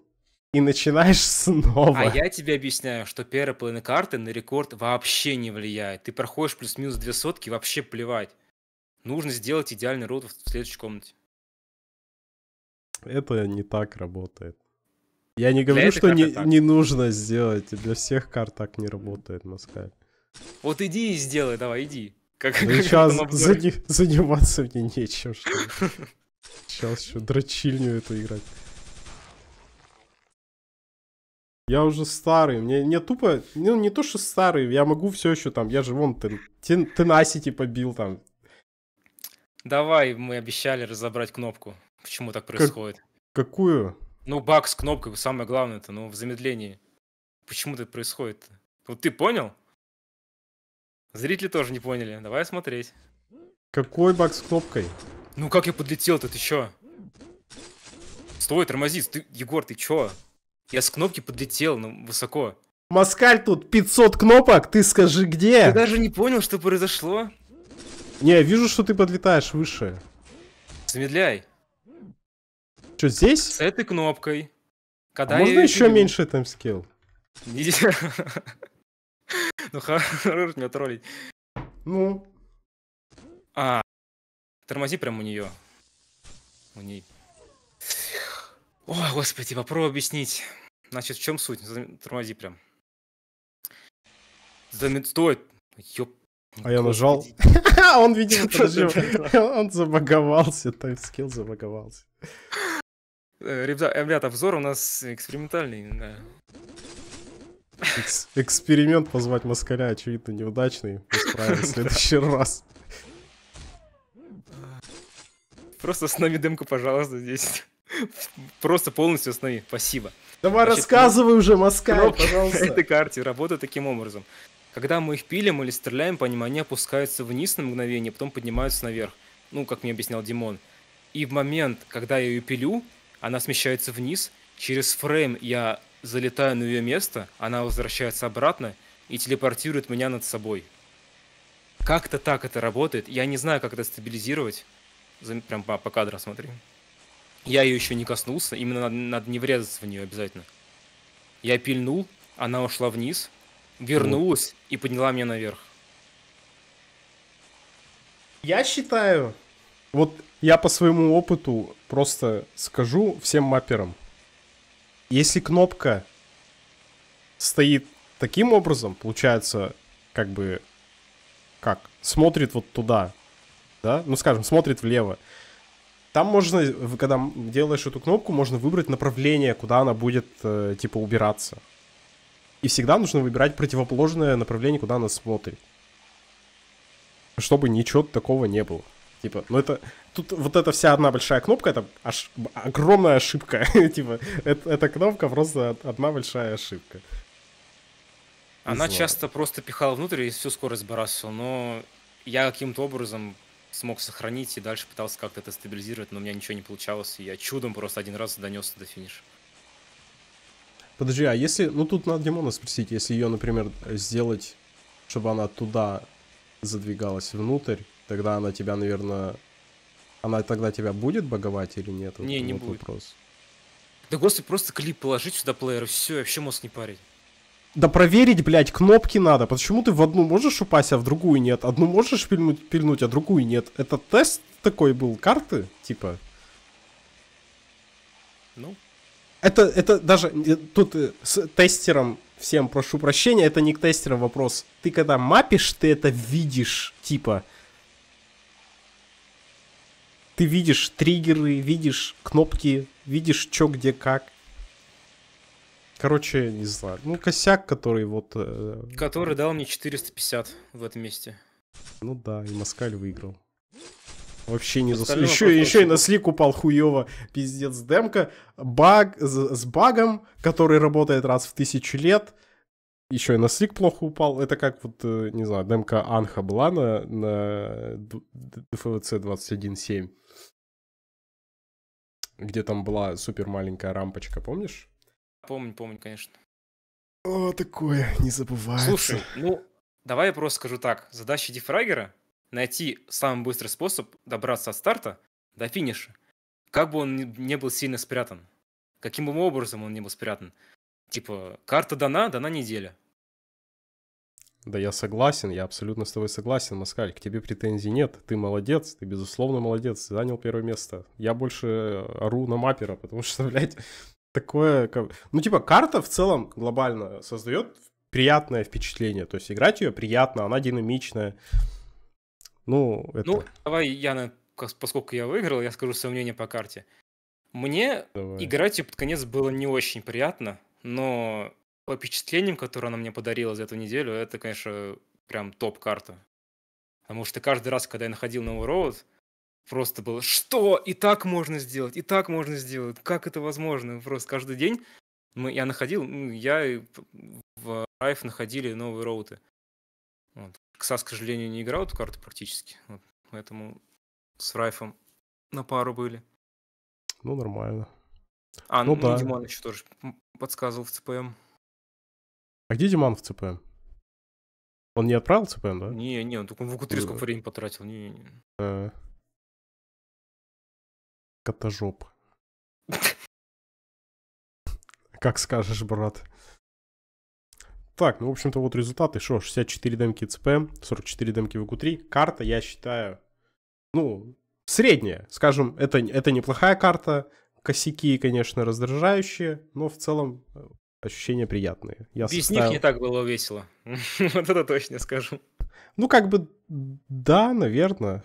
и начинаешь снова. А я тебе объясняю, что первая половина карты на рекорд вообще не влияет. Ты проходишь плюс-минус две сотки, вообще плевать. Нужно сделать идеальный рот в следующей комнате. Это не так работает. Я не говорю, что не, не нужно сделать. Для всех карт так не работает, Москаль. Вот иди и сделай, давай, иди. Как, ну, как сейчас заниматься мне нечем, что Сейчас еще дрочильню эту играть. Я уже старый, мне, мне тупо, ну не то что старый, я могу все еще там, я же вон тен, тен, тенасити типа побил там. Давай, мы обещали разобрать кнопку, почему так происходит. Как, какую? Ну баг с кнопкой, самое главное это, ну в замедлении. Почему это происходит? -то? Вот ты понял? Зрители тоже не поняли, давай смотреть. Какой баг с кнопкой? Ну как я подлетел тут еще? Стой, тормози, ты, Егор, ты чё? Я с кнопки подлетел, ну, высоко. Москаль, тут 500 кнопок, ты скажи где? Ты даже не понял, что произошло. Не, вижу, что ты подлетаешь выше. Замедляй. Что, здесь? С этой кнопкой. Когда а можно еще меньше там скилл? Ну, хорош меня троллить. Ну. А, тормози прямо у нее. У ней. Ой, господи, попробую объяснить. Значит, в чем суть? Тормози прям. Замет... Стой! Ёп... А я нажал. Он, видимо, он забаговался. Тайм-скилл забаговался. Э, э, ребята, обзор у нас экспериментальный. Да. Экс эксперимент позвать москаля, очевидно, неудачный. Исправим в следующий раз. Просто с нами дымку, пожалуйста, здесь. Просто полностью останови. Спасибо. Давай Значит, рассказывай уже, Москва, пожалуйста. На этой карте работают таким образом. Когда мы их пилим или стреляем по ним, они опускаются вниз на мгновение, потом поднимаются наверх. Ну, как мне объяснял Димон. И в момент, когда я ее пилю, она смещается вниз, через фрейм я залетаю на ее место, она возвращается обратно и телепортирует меня над собой. Как-то так это работает. Я не знаю, как это стабилизировать. Прям по, по кадру смотрю. Я ее еще не коснулся, именно надо, надо не врезаться в нее обязательно. Я пильнул, она ушла вниз, вернулась mm. и подняла меня наверх. Я считаю, вот я по своему опыту просто скажу всем мапперам. Если кнопка стоит таким образом, получается, как бы, как, смотрит вот туда, да, ну скажем, смотрит влево, там можно, когда делаешь эту кнопку, можно выбрать направление, куда она будет, э, типа, убираться. И всегда нужно выбирать противоположное направление, куда она смотрит. Чтобы ничего такого не было. Типа, ну это... Тут вот эта вся одна большая кнопка, это ош... огромная ошибка. типа, эта кнопка просто одна большая ошибка. Она часто просто пихала внутрь и всю скорость сбрасывала, но я каким-то образом смог сохранить и дальше пытался как-то это стабилизировать, но у меня ничего не получалось, и я чудом просто один раз донесся до финиша. Подожди, а если... Ну, тут надо Димона спросить, если ее, например, сделать, чтобы она туда задвигалась внутрь, тогда она тебя, наверное... Она тогда тебя будет боговать или нет? Не, вот, не будет. Вопрос. Да, господи, просто клип положить сюда плеер, все, и вообще мозг не парить. Да проверить, блядь, кнопки надо. Почему ты в одну можешь упасть, а в другую нет? Одну можешь пильнуть, пильнуть а другую нет? Это тест такой был, карты, типа? Ну? Это, это даже... Э, тут э, с тестером всем прошу прощения, это не к тестерам вопрос. Ты когда мапишь, ты это видишь, типа. Ты видишь триггеры, видишь кнопки, видишь что где как. Короче, не знаю. Ну, косяк, который вот... Э... Который дал мне 450 в этом месте. Ну да, и Москаль выиграл. Вообще не заслужил. Еще, еще и на слик упал хуево. Пиздец, демка. Баг, с, с багом, который работает раз в тысячу лет. Еще и на слик плохо упал. Это как вот, э, не знаю, демка Анха была на, на ДФВЦ 21.7. Где там была супер маленькая рампочка, помнишь? Помню, помню, конечно. О, такое не забывается. Слушай, ну, давай я просто скажу так. Задача дифрагера — найти самый быстрый способ добраться от старта до финиша. Как бы он не был сильно спрятан. Каким бы образом он не был спрятан. Типа, карта дана, дана неделя. Да я согласен, я абсолютно с тобой согласен, Маскаль, к тебе претензий нет, ты молодец, ты безусловно молодец, занял первое место. Я больше ору на маппера, потому что, блядь, такое... Ну, типа, карта в целом глобально создает приятное впечатление. То есть играть ее приятно, она динамичная. Ну, это... Ну, давай, Яна, поскольку я выиграл, я скажу свое мнение по карте. Мне давай. играть ее под конец было не очень приятно, но по впечатлениям, которые она мне подарила за эту неделю, это, конечно, прям топ-карта. Потому что каждый раз, когда я находил новый роуд, просто было, что и так можно сделать, и так можно сделать, как это возможно? Просто каждый день мы, я находил, ну, я и в Райф находили новые роуты. Вот. Ксас, к сожалению, не играл эту карту практически, вот. поэтому с Райфом на пару были. Ну, нормально. А, ну, ну да. Диман еще тоже подсказывал в ЦПМ. Эм. А где Диман в ЦПМ? Эм? Он не отправил ЦПМ, эм, да? Не, не, он только он в Гутриску время потратил. Не, не, не. А -а -а. Котожоп. Как скажешь, брат. Так, ну, в общем-то, вот результаты. Что, 64 демки ЦП, 44 демки в ИГУ-3. Карта, я считаю, ну, средняя. Скажем, это, это неплохая карта. Косяки, конечно, раздражающие, но в целом э, ощущения приятные. Я Без составил... них не так было весело. Вот это точно скажу. Ну, как бы, да, наверное.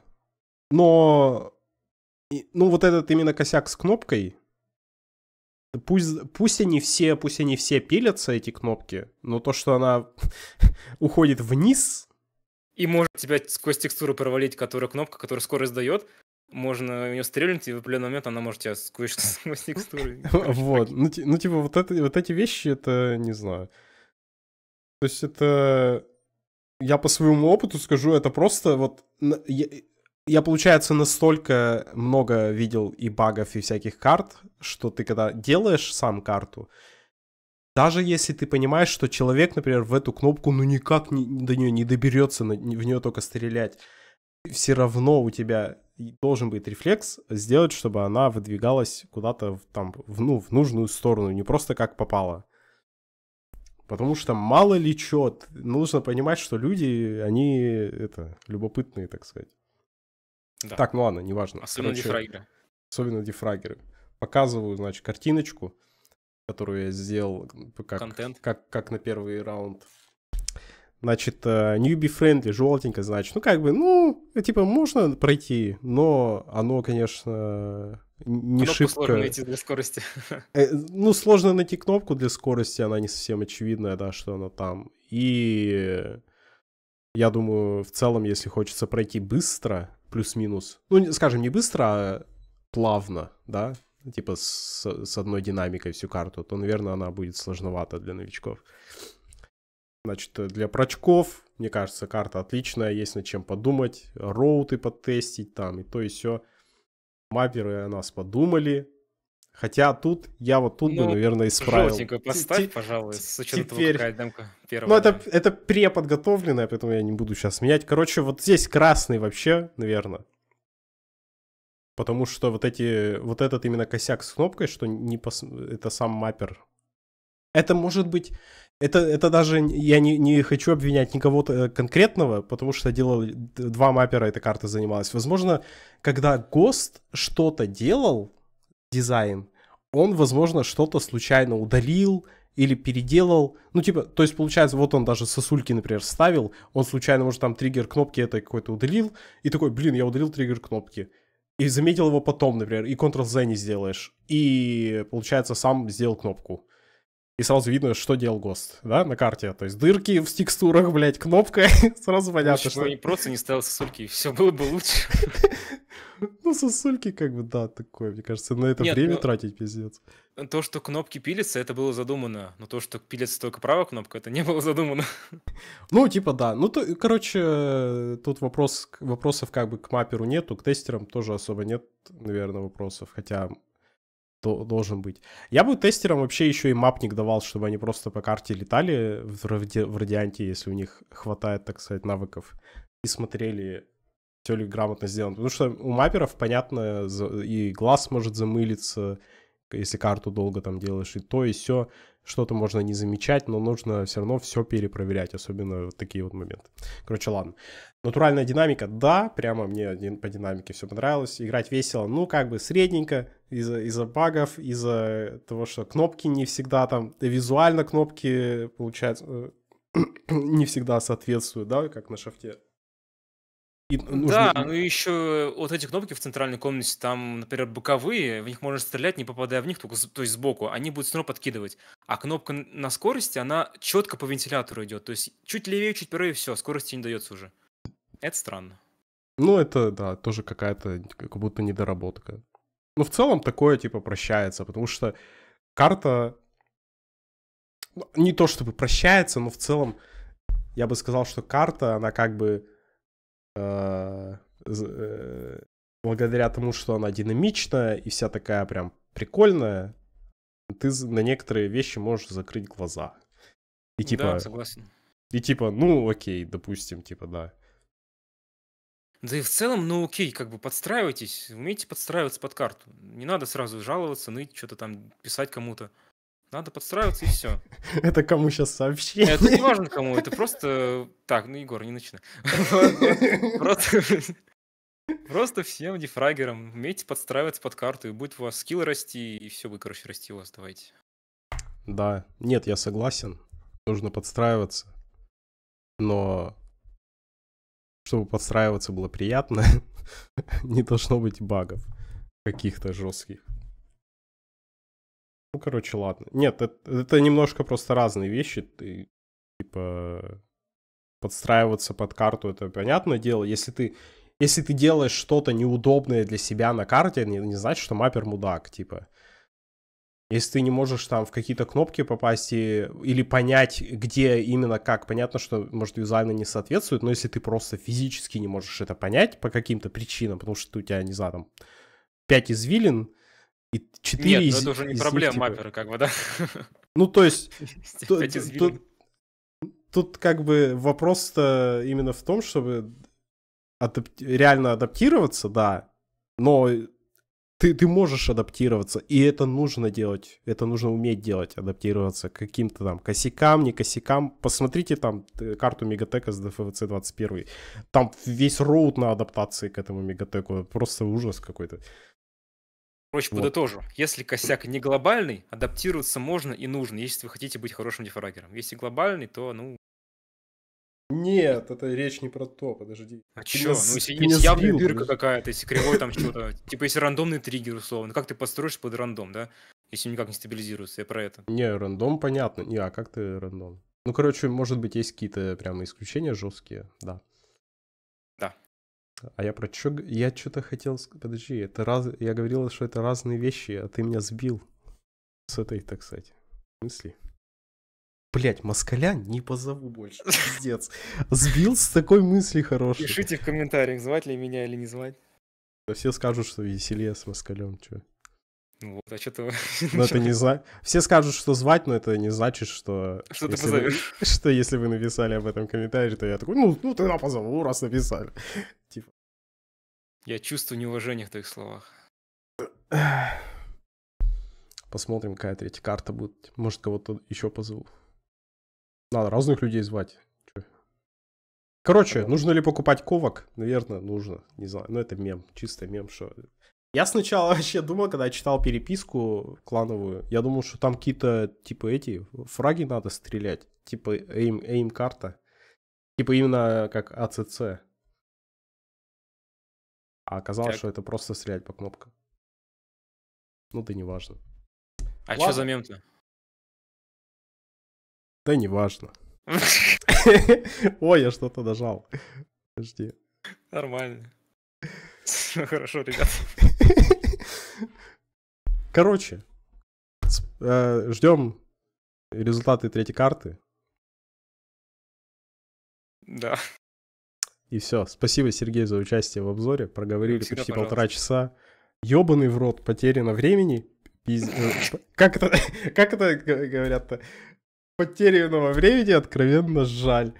Но и, ну, вот этот именно косяк с кнопкой, Пусть, пусть они все, пусть они все пилятся, эти кнопки, но то, что она уходит вниз... И может тебя сквозь текстуру провалить, которая кнопка, которая скорость дает, можно у ее стрельнуть, и в определенный момент она может тебя сквозь, сквозь текстуру... Вот, ну, ну, типа вот, это, вот эти вещи, это не знаю. То есть это... Я по своему опыту скажу, это просто вот... Я, получается, настолько много видел и багов, и всяких карт, что ты когда делаешь сам карту, даже если ты понимаешь, что человек, например, в эту кнопку ну никак не, до нее не доберется, в нее только стрелять, все равно у тебя должен быть рефлекс сделать, чтобы она выдвигалась куда-то там в, ну, в нужную сторону, не просто как попало. Потому что мало ли чё, нужно понимать, что люди, они это, любопытные, так сказать. Да. Так, ну ладно, неважно. Особенно Короче, дифрагеры. Особенно дефрагеры. Показываю, значит, картиночку, которую я сделал как, Контент. как, как на первый раунд. Значит, э, newbie friendly, желтенько, значит. Ну, как бы, ну, э, типа, можно пройти, но оно, конечно, не кнопку шибко... сложно найти для скорости. Э, ну, сложно найти кнопку для скорости, она не совсем очевидная, да, что она там. И я думаю, в целом, если хочется пройти быстро, плюс-минус. Ну, скажем, не быстро, а плавно, да, типа с, с одной динамикой всю карту, то, наверное, она будет сложновато для новичков. Значит, для прочков, мне кажется, карта отличная, есть над чем подумать, роуты подтестить там и то и все. Мапперы о нас подумали, Хотя тут я вот тут ну, бы, наверное, исправил. Желтенькую поставь, Т- пожалуй, с учетом теперь... того, Ну, это, это преподготовленная, поэтому я не буду сейчас менять. Короче, вот здесь красный вообще, наверное. Потому что вот эти, вот этот именно косяк с кнопкой, что не пос... это сам маппер. Это может быть, это, это даже, я не, не хочу обвинять никого э, конкретного, потому что делал два маппера эта карта занималась. Возможно, когда ГОСТ что-то делал, дизайн, он, возможно, что-то случайно удалил или переделал. Ну, типа, то есть, получается, вот он даже сосульки, например, ставил, он случайно, может, там триггер кнопки это какой-то удалил, и такой, блин, я удалил триггер кнопки. И заметил его потом, например, и Ctrl-Z не сделаешь. И, получается, сам сделал кнопку. И сразу видно, что делал ГОСТ, да, на карте. То есть дырки в текстурах, блядь, кнопка, сразу ну, понятно, Ничего что... не просто не ставил сосульки, все было бы лучше. Ну, сосульки как бы, да, такое. Мне кажется, на это Нет, время ну, тратить пиздец. Э, то, что кнопки пилятся, это было задумано. Но то, что пилится только правая кнопка, это не было задумано. Ну, типа, да. Ну, то, короче, э, тут вопрос, вопросов как бы к мапперу нету, к тестерам тоже особо нет, наверное, вопросов. Хотя должен быть. Я бы тестерам вообще еще и мапник давал, чтобы они просто по карте летали в, ради... в радианте, если у них хватает, так сказать, навыков, и смотрели все ли грамотно сделано. Потому что у маперов, понятно, и глаз может замылиться, если карту долго там делаешь, и то, и все. Что-то можно не замечать, но нужно все равно все перепроверять, особенно вот такие вот моменты. Короче, ладно. Натуральная динамика, да, прямо мне по динамике все понравилось. Играть весело, ну, как бы средненько, из-за из багов, из-за того, что кнопки не всегда там, визуально кнопки, получается, э, не всегда соответствуют, да, как на шафте. И нужно... Да, ну и еще вот эти кнопки в центральной комнате, там, например, боковые, в них можно стрелять, не попадая в них, только то есть сбоку, они будут все равно подкидывать. А кнопка на скорости, она четко по вентилятору идет, то есть чуть левее, чуть правее, все, скорости не дается уже. Это странно. Ну, это, да, тоже какая-то, как будто недоработка. Но в целом такое, типа, прощается, потому что карта ну, не то чтобы прощается, но в целом я бы сказал, что карта, она как бы Э, э, благодаря тому, что она динамичная и вся такая прям прикольная, ты на некоторые вещи можешь закрыть глаза. И типа... Да, согласен. И типа, ну окей, допустим, типа, да. Да и в целом, ну окей, как бы подстраивайтесь, умейте подстраиваться под карту. Не надо сразу жаловаться, ныть, что-то там писать кому-то. Надо подстраиваться и все. Это кому сейчас сообщить? Это не важно кому, это просто... Так, ну, Егор, не начинай. Просто... Просто всем дефрагерам умейте подстраиваться под карту, и будет у вас скилл расти, и все, вы, короче, расти у вас давайте. Да, нет, я согласен. Нужно подстраиваться. Но чтобы подстраиваться было приятно, не должно быть багов каких-то жестких. Ну, короче, ладно. Нет, это, это немножко просто разные вещи. Ты, типа, подстраиваться под карту, это понятное дело. Если ты, если ты делаешь что-то неудобное для себя на карте, не, не значит, что маппер мудак, типа. Если ты не можешь там в какие-то кнопки попасть и, или понять, где именно как, понятно, что, может, визуально не соответствует, но если ты просто физически не можешь это понять по каким-то причинам, потому что у тебя, не знаю, там, 5 извилин, и 4 Нет, ну из, это уже не проблема них, типа, маппера, как бы, да? Ну, то есть... Тут, тут, тут как бы вопрос-то именно в том, чтобы реально адаптироваться, да, но ты, ты можешь адаптироваться, и это нужно делать, это нужно уметь делать, адаптироваться к каким-то там косякам, не косякам. Посмотрите там э, карту Мегатека с ДФВЦ 21. Там весь роут на адаптации к этому Мегатеку, просто ужас какой-то. Короче, вот. подытожу. Если косяк не глобальный, адаптироваться можно и нужно, если вы хотите быть хорошим дефрагером. Если глобальный, то, ну... Нет, это речь не про то, подожди. А чё? Ну, если ты есть явная сбил, дырка какая-то, если кривой там что-то, типа если рандомный триггер условно, как ты построишь под рандом, да? Если никак не стабилизируется, я про это. Не, рандом понятно. Не, а как ты рандом? Ну, короче, может быть, есть какие-то прямо исключения жесткие, да. А я про чё... Я что-то хотел... сказать. Подожди, это раз... Я говорил, что это разные вещи, а ты меня сбил. С этой, так сказать, мысли. Блять, москаля не позову больше, пиздец. Сбил с такой мысли хорошей. Пишите в комментариях, звать ли меня или не звать. Все скажут, что веселее с москалем, чё. Вот, а что то Но это не за... Все скажут, что звать, но это не значит, что... Что ты позовешь. Что если вы написали об этом комментарий, то я такой, ну, ну тогда позову, раз написали. Типа. Я чувствую неуважение в твоих словах. Посмотрим, какая третья карта будет. Может, кого-то еще позову. Надо разных людей звать. Короче, нужно ли покупать ковок? Наверное, нужно. Не знаю. Но это мем. Чисто мем, что я сначала вообще думал, когда я читал переписку клановую, я думал, что там какие-то, типа, эти, фраги надо стрелять, типа, aim aim карта, типа, именно как АЦЦ. А оказалось, так. что это просто стрелять по кнопкам. Ну да не важно. А что за мем-то? Да не важно. Ой, я что-то нажал. Подожди. Нормально. Хорошо, ребят. Короче, э, ждем результаты третьей карты. Да. И все. Спасибо, Сергей, за участие в обзоре. Проговорили Всегда, почти пожалуйста. полтора часа. Ёбаный в рот, потеряно времени. Пиз... Э, как это, как это говорят-то? Потерянного времени откровенно жаль.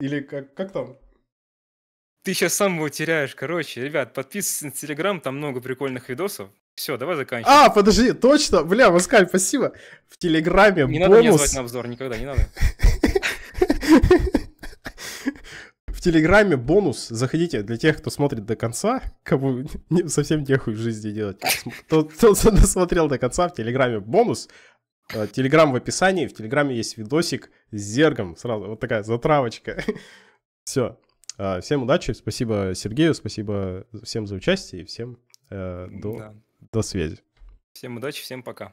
Или как, как там? Ты сейчас сам его теряешь, короче. Ребят, подписывайтесь на Телеграм, там много прикольных видосов. Все, давай заканчиваем. А, подожди, точно, бля, Маскаль, спасибо. В Телеграме Не бонус... надо меня звать на обзор, никогда, не надо. В Телеграме бонус, заходите, для тех, кто смотрит до конца, кому совсем нехуй в жизни делать. Тот, кто досмотрел до конца, в Телеграме бонус, э, Телеграм в описании, в Телеграме есть видосик с зергом, сразу, вот такая затравочка. Все, а, всем удачи, спасибо Сергею, спасибо всем за участие и всем э, до, да. до связи. Всем удачи, всем пока.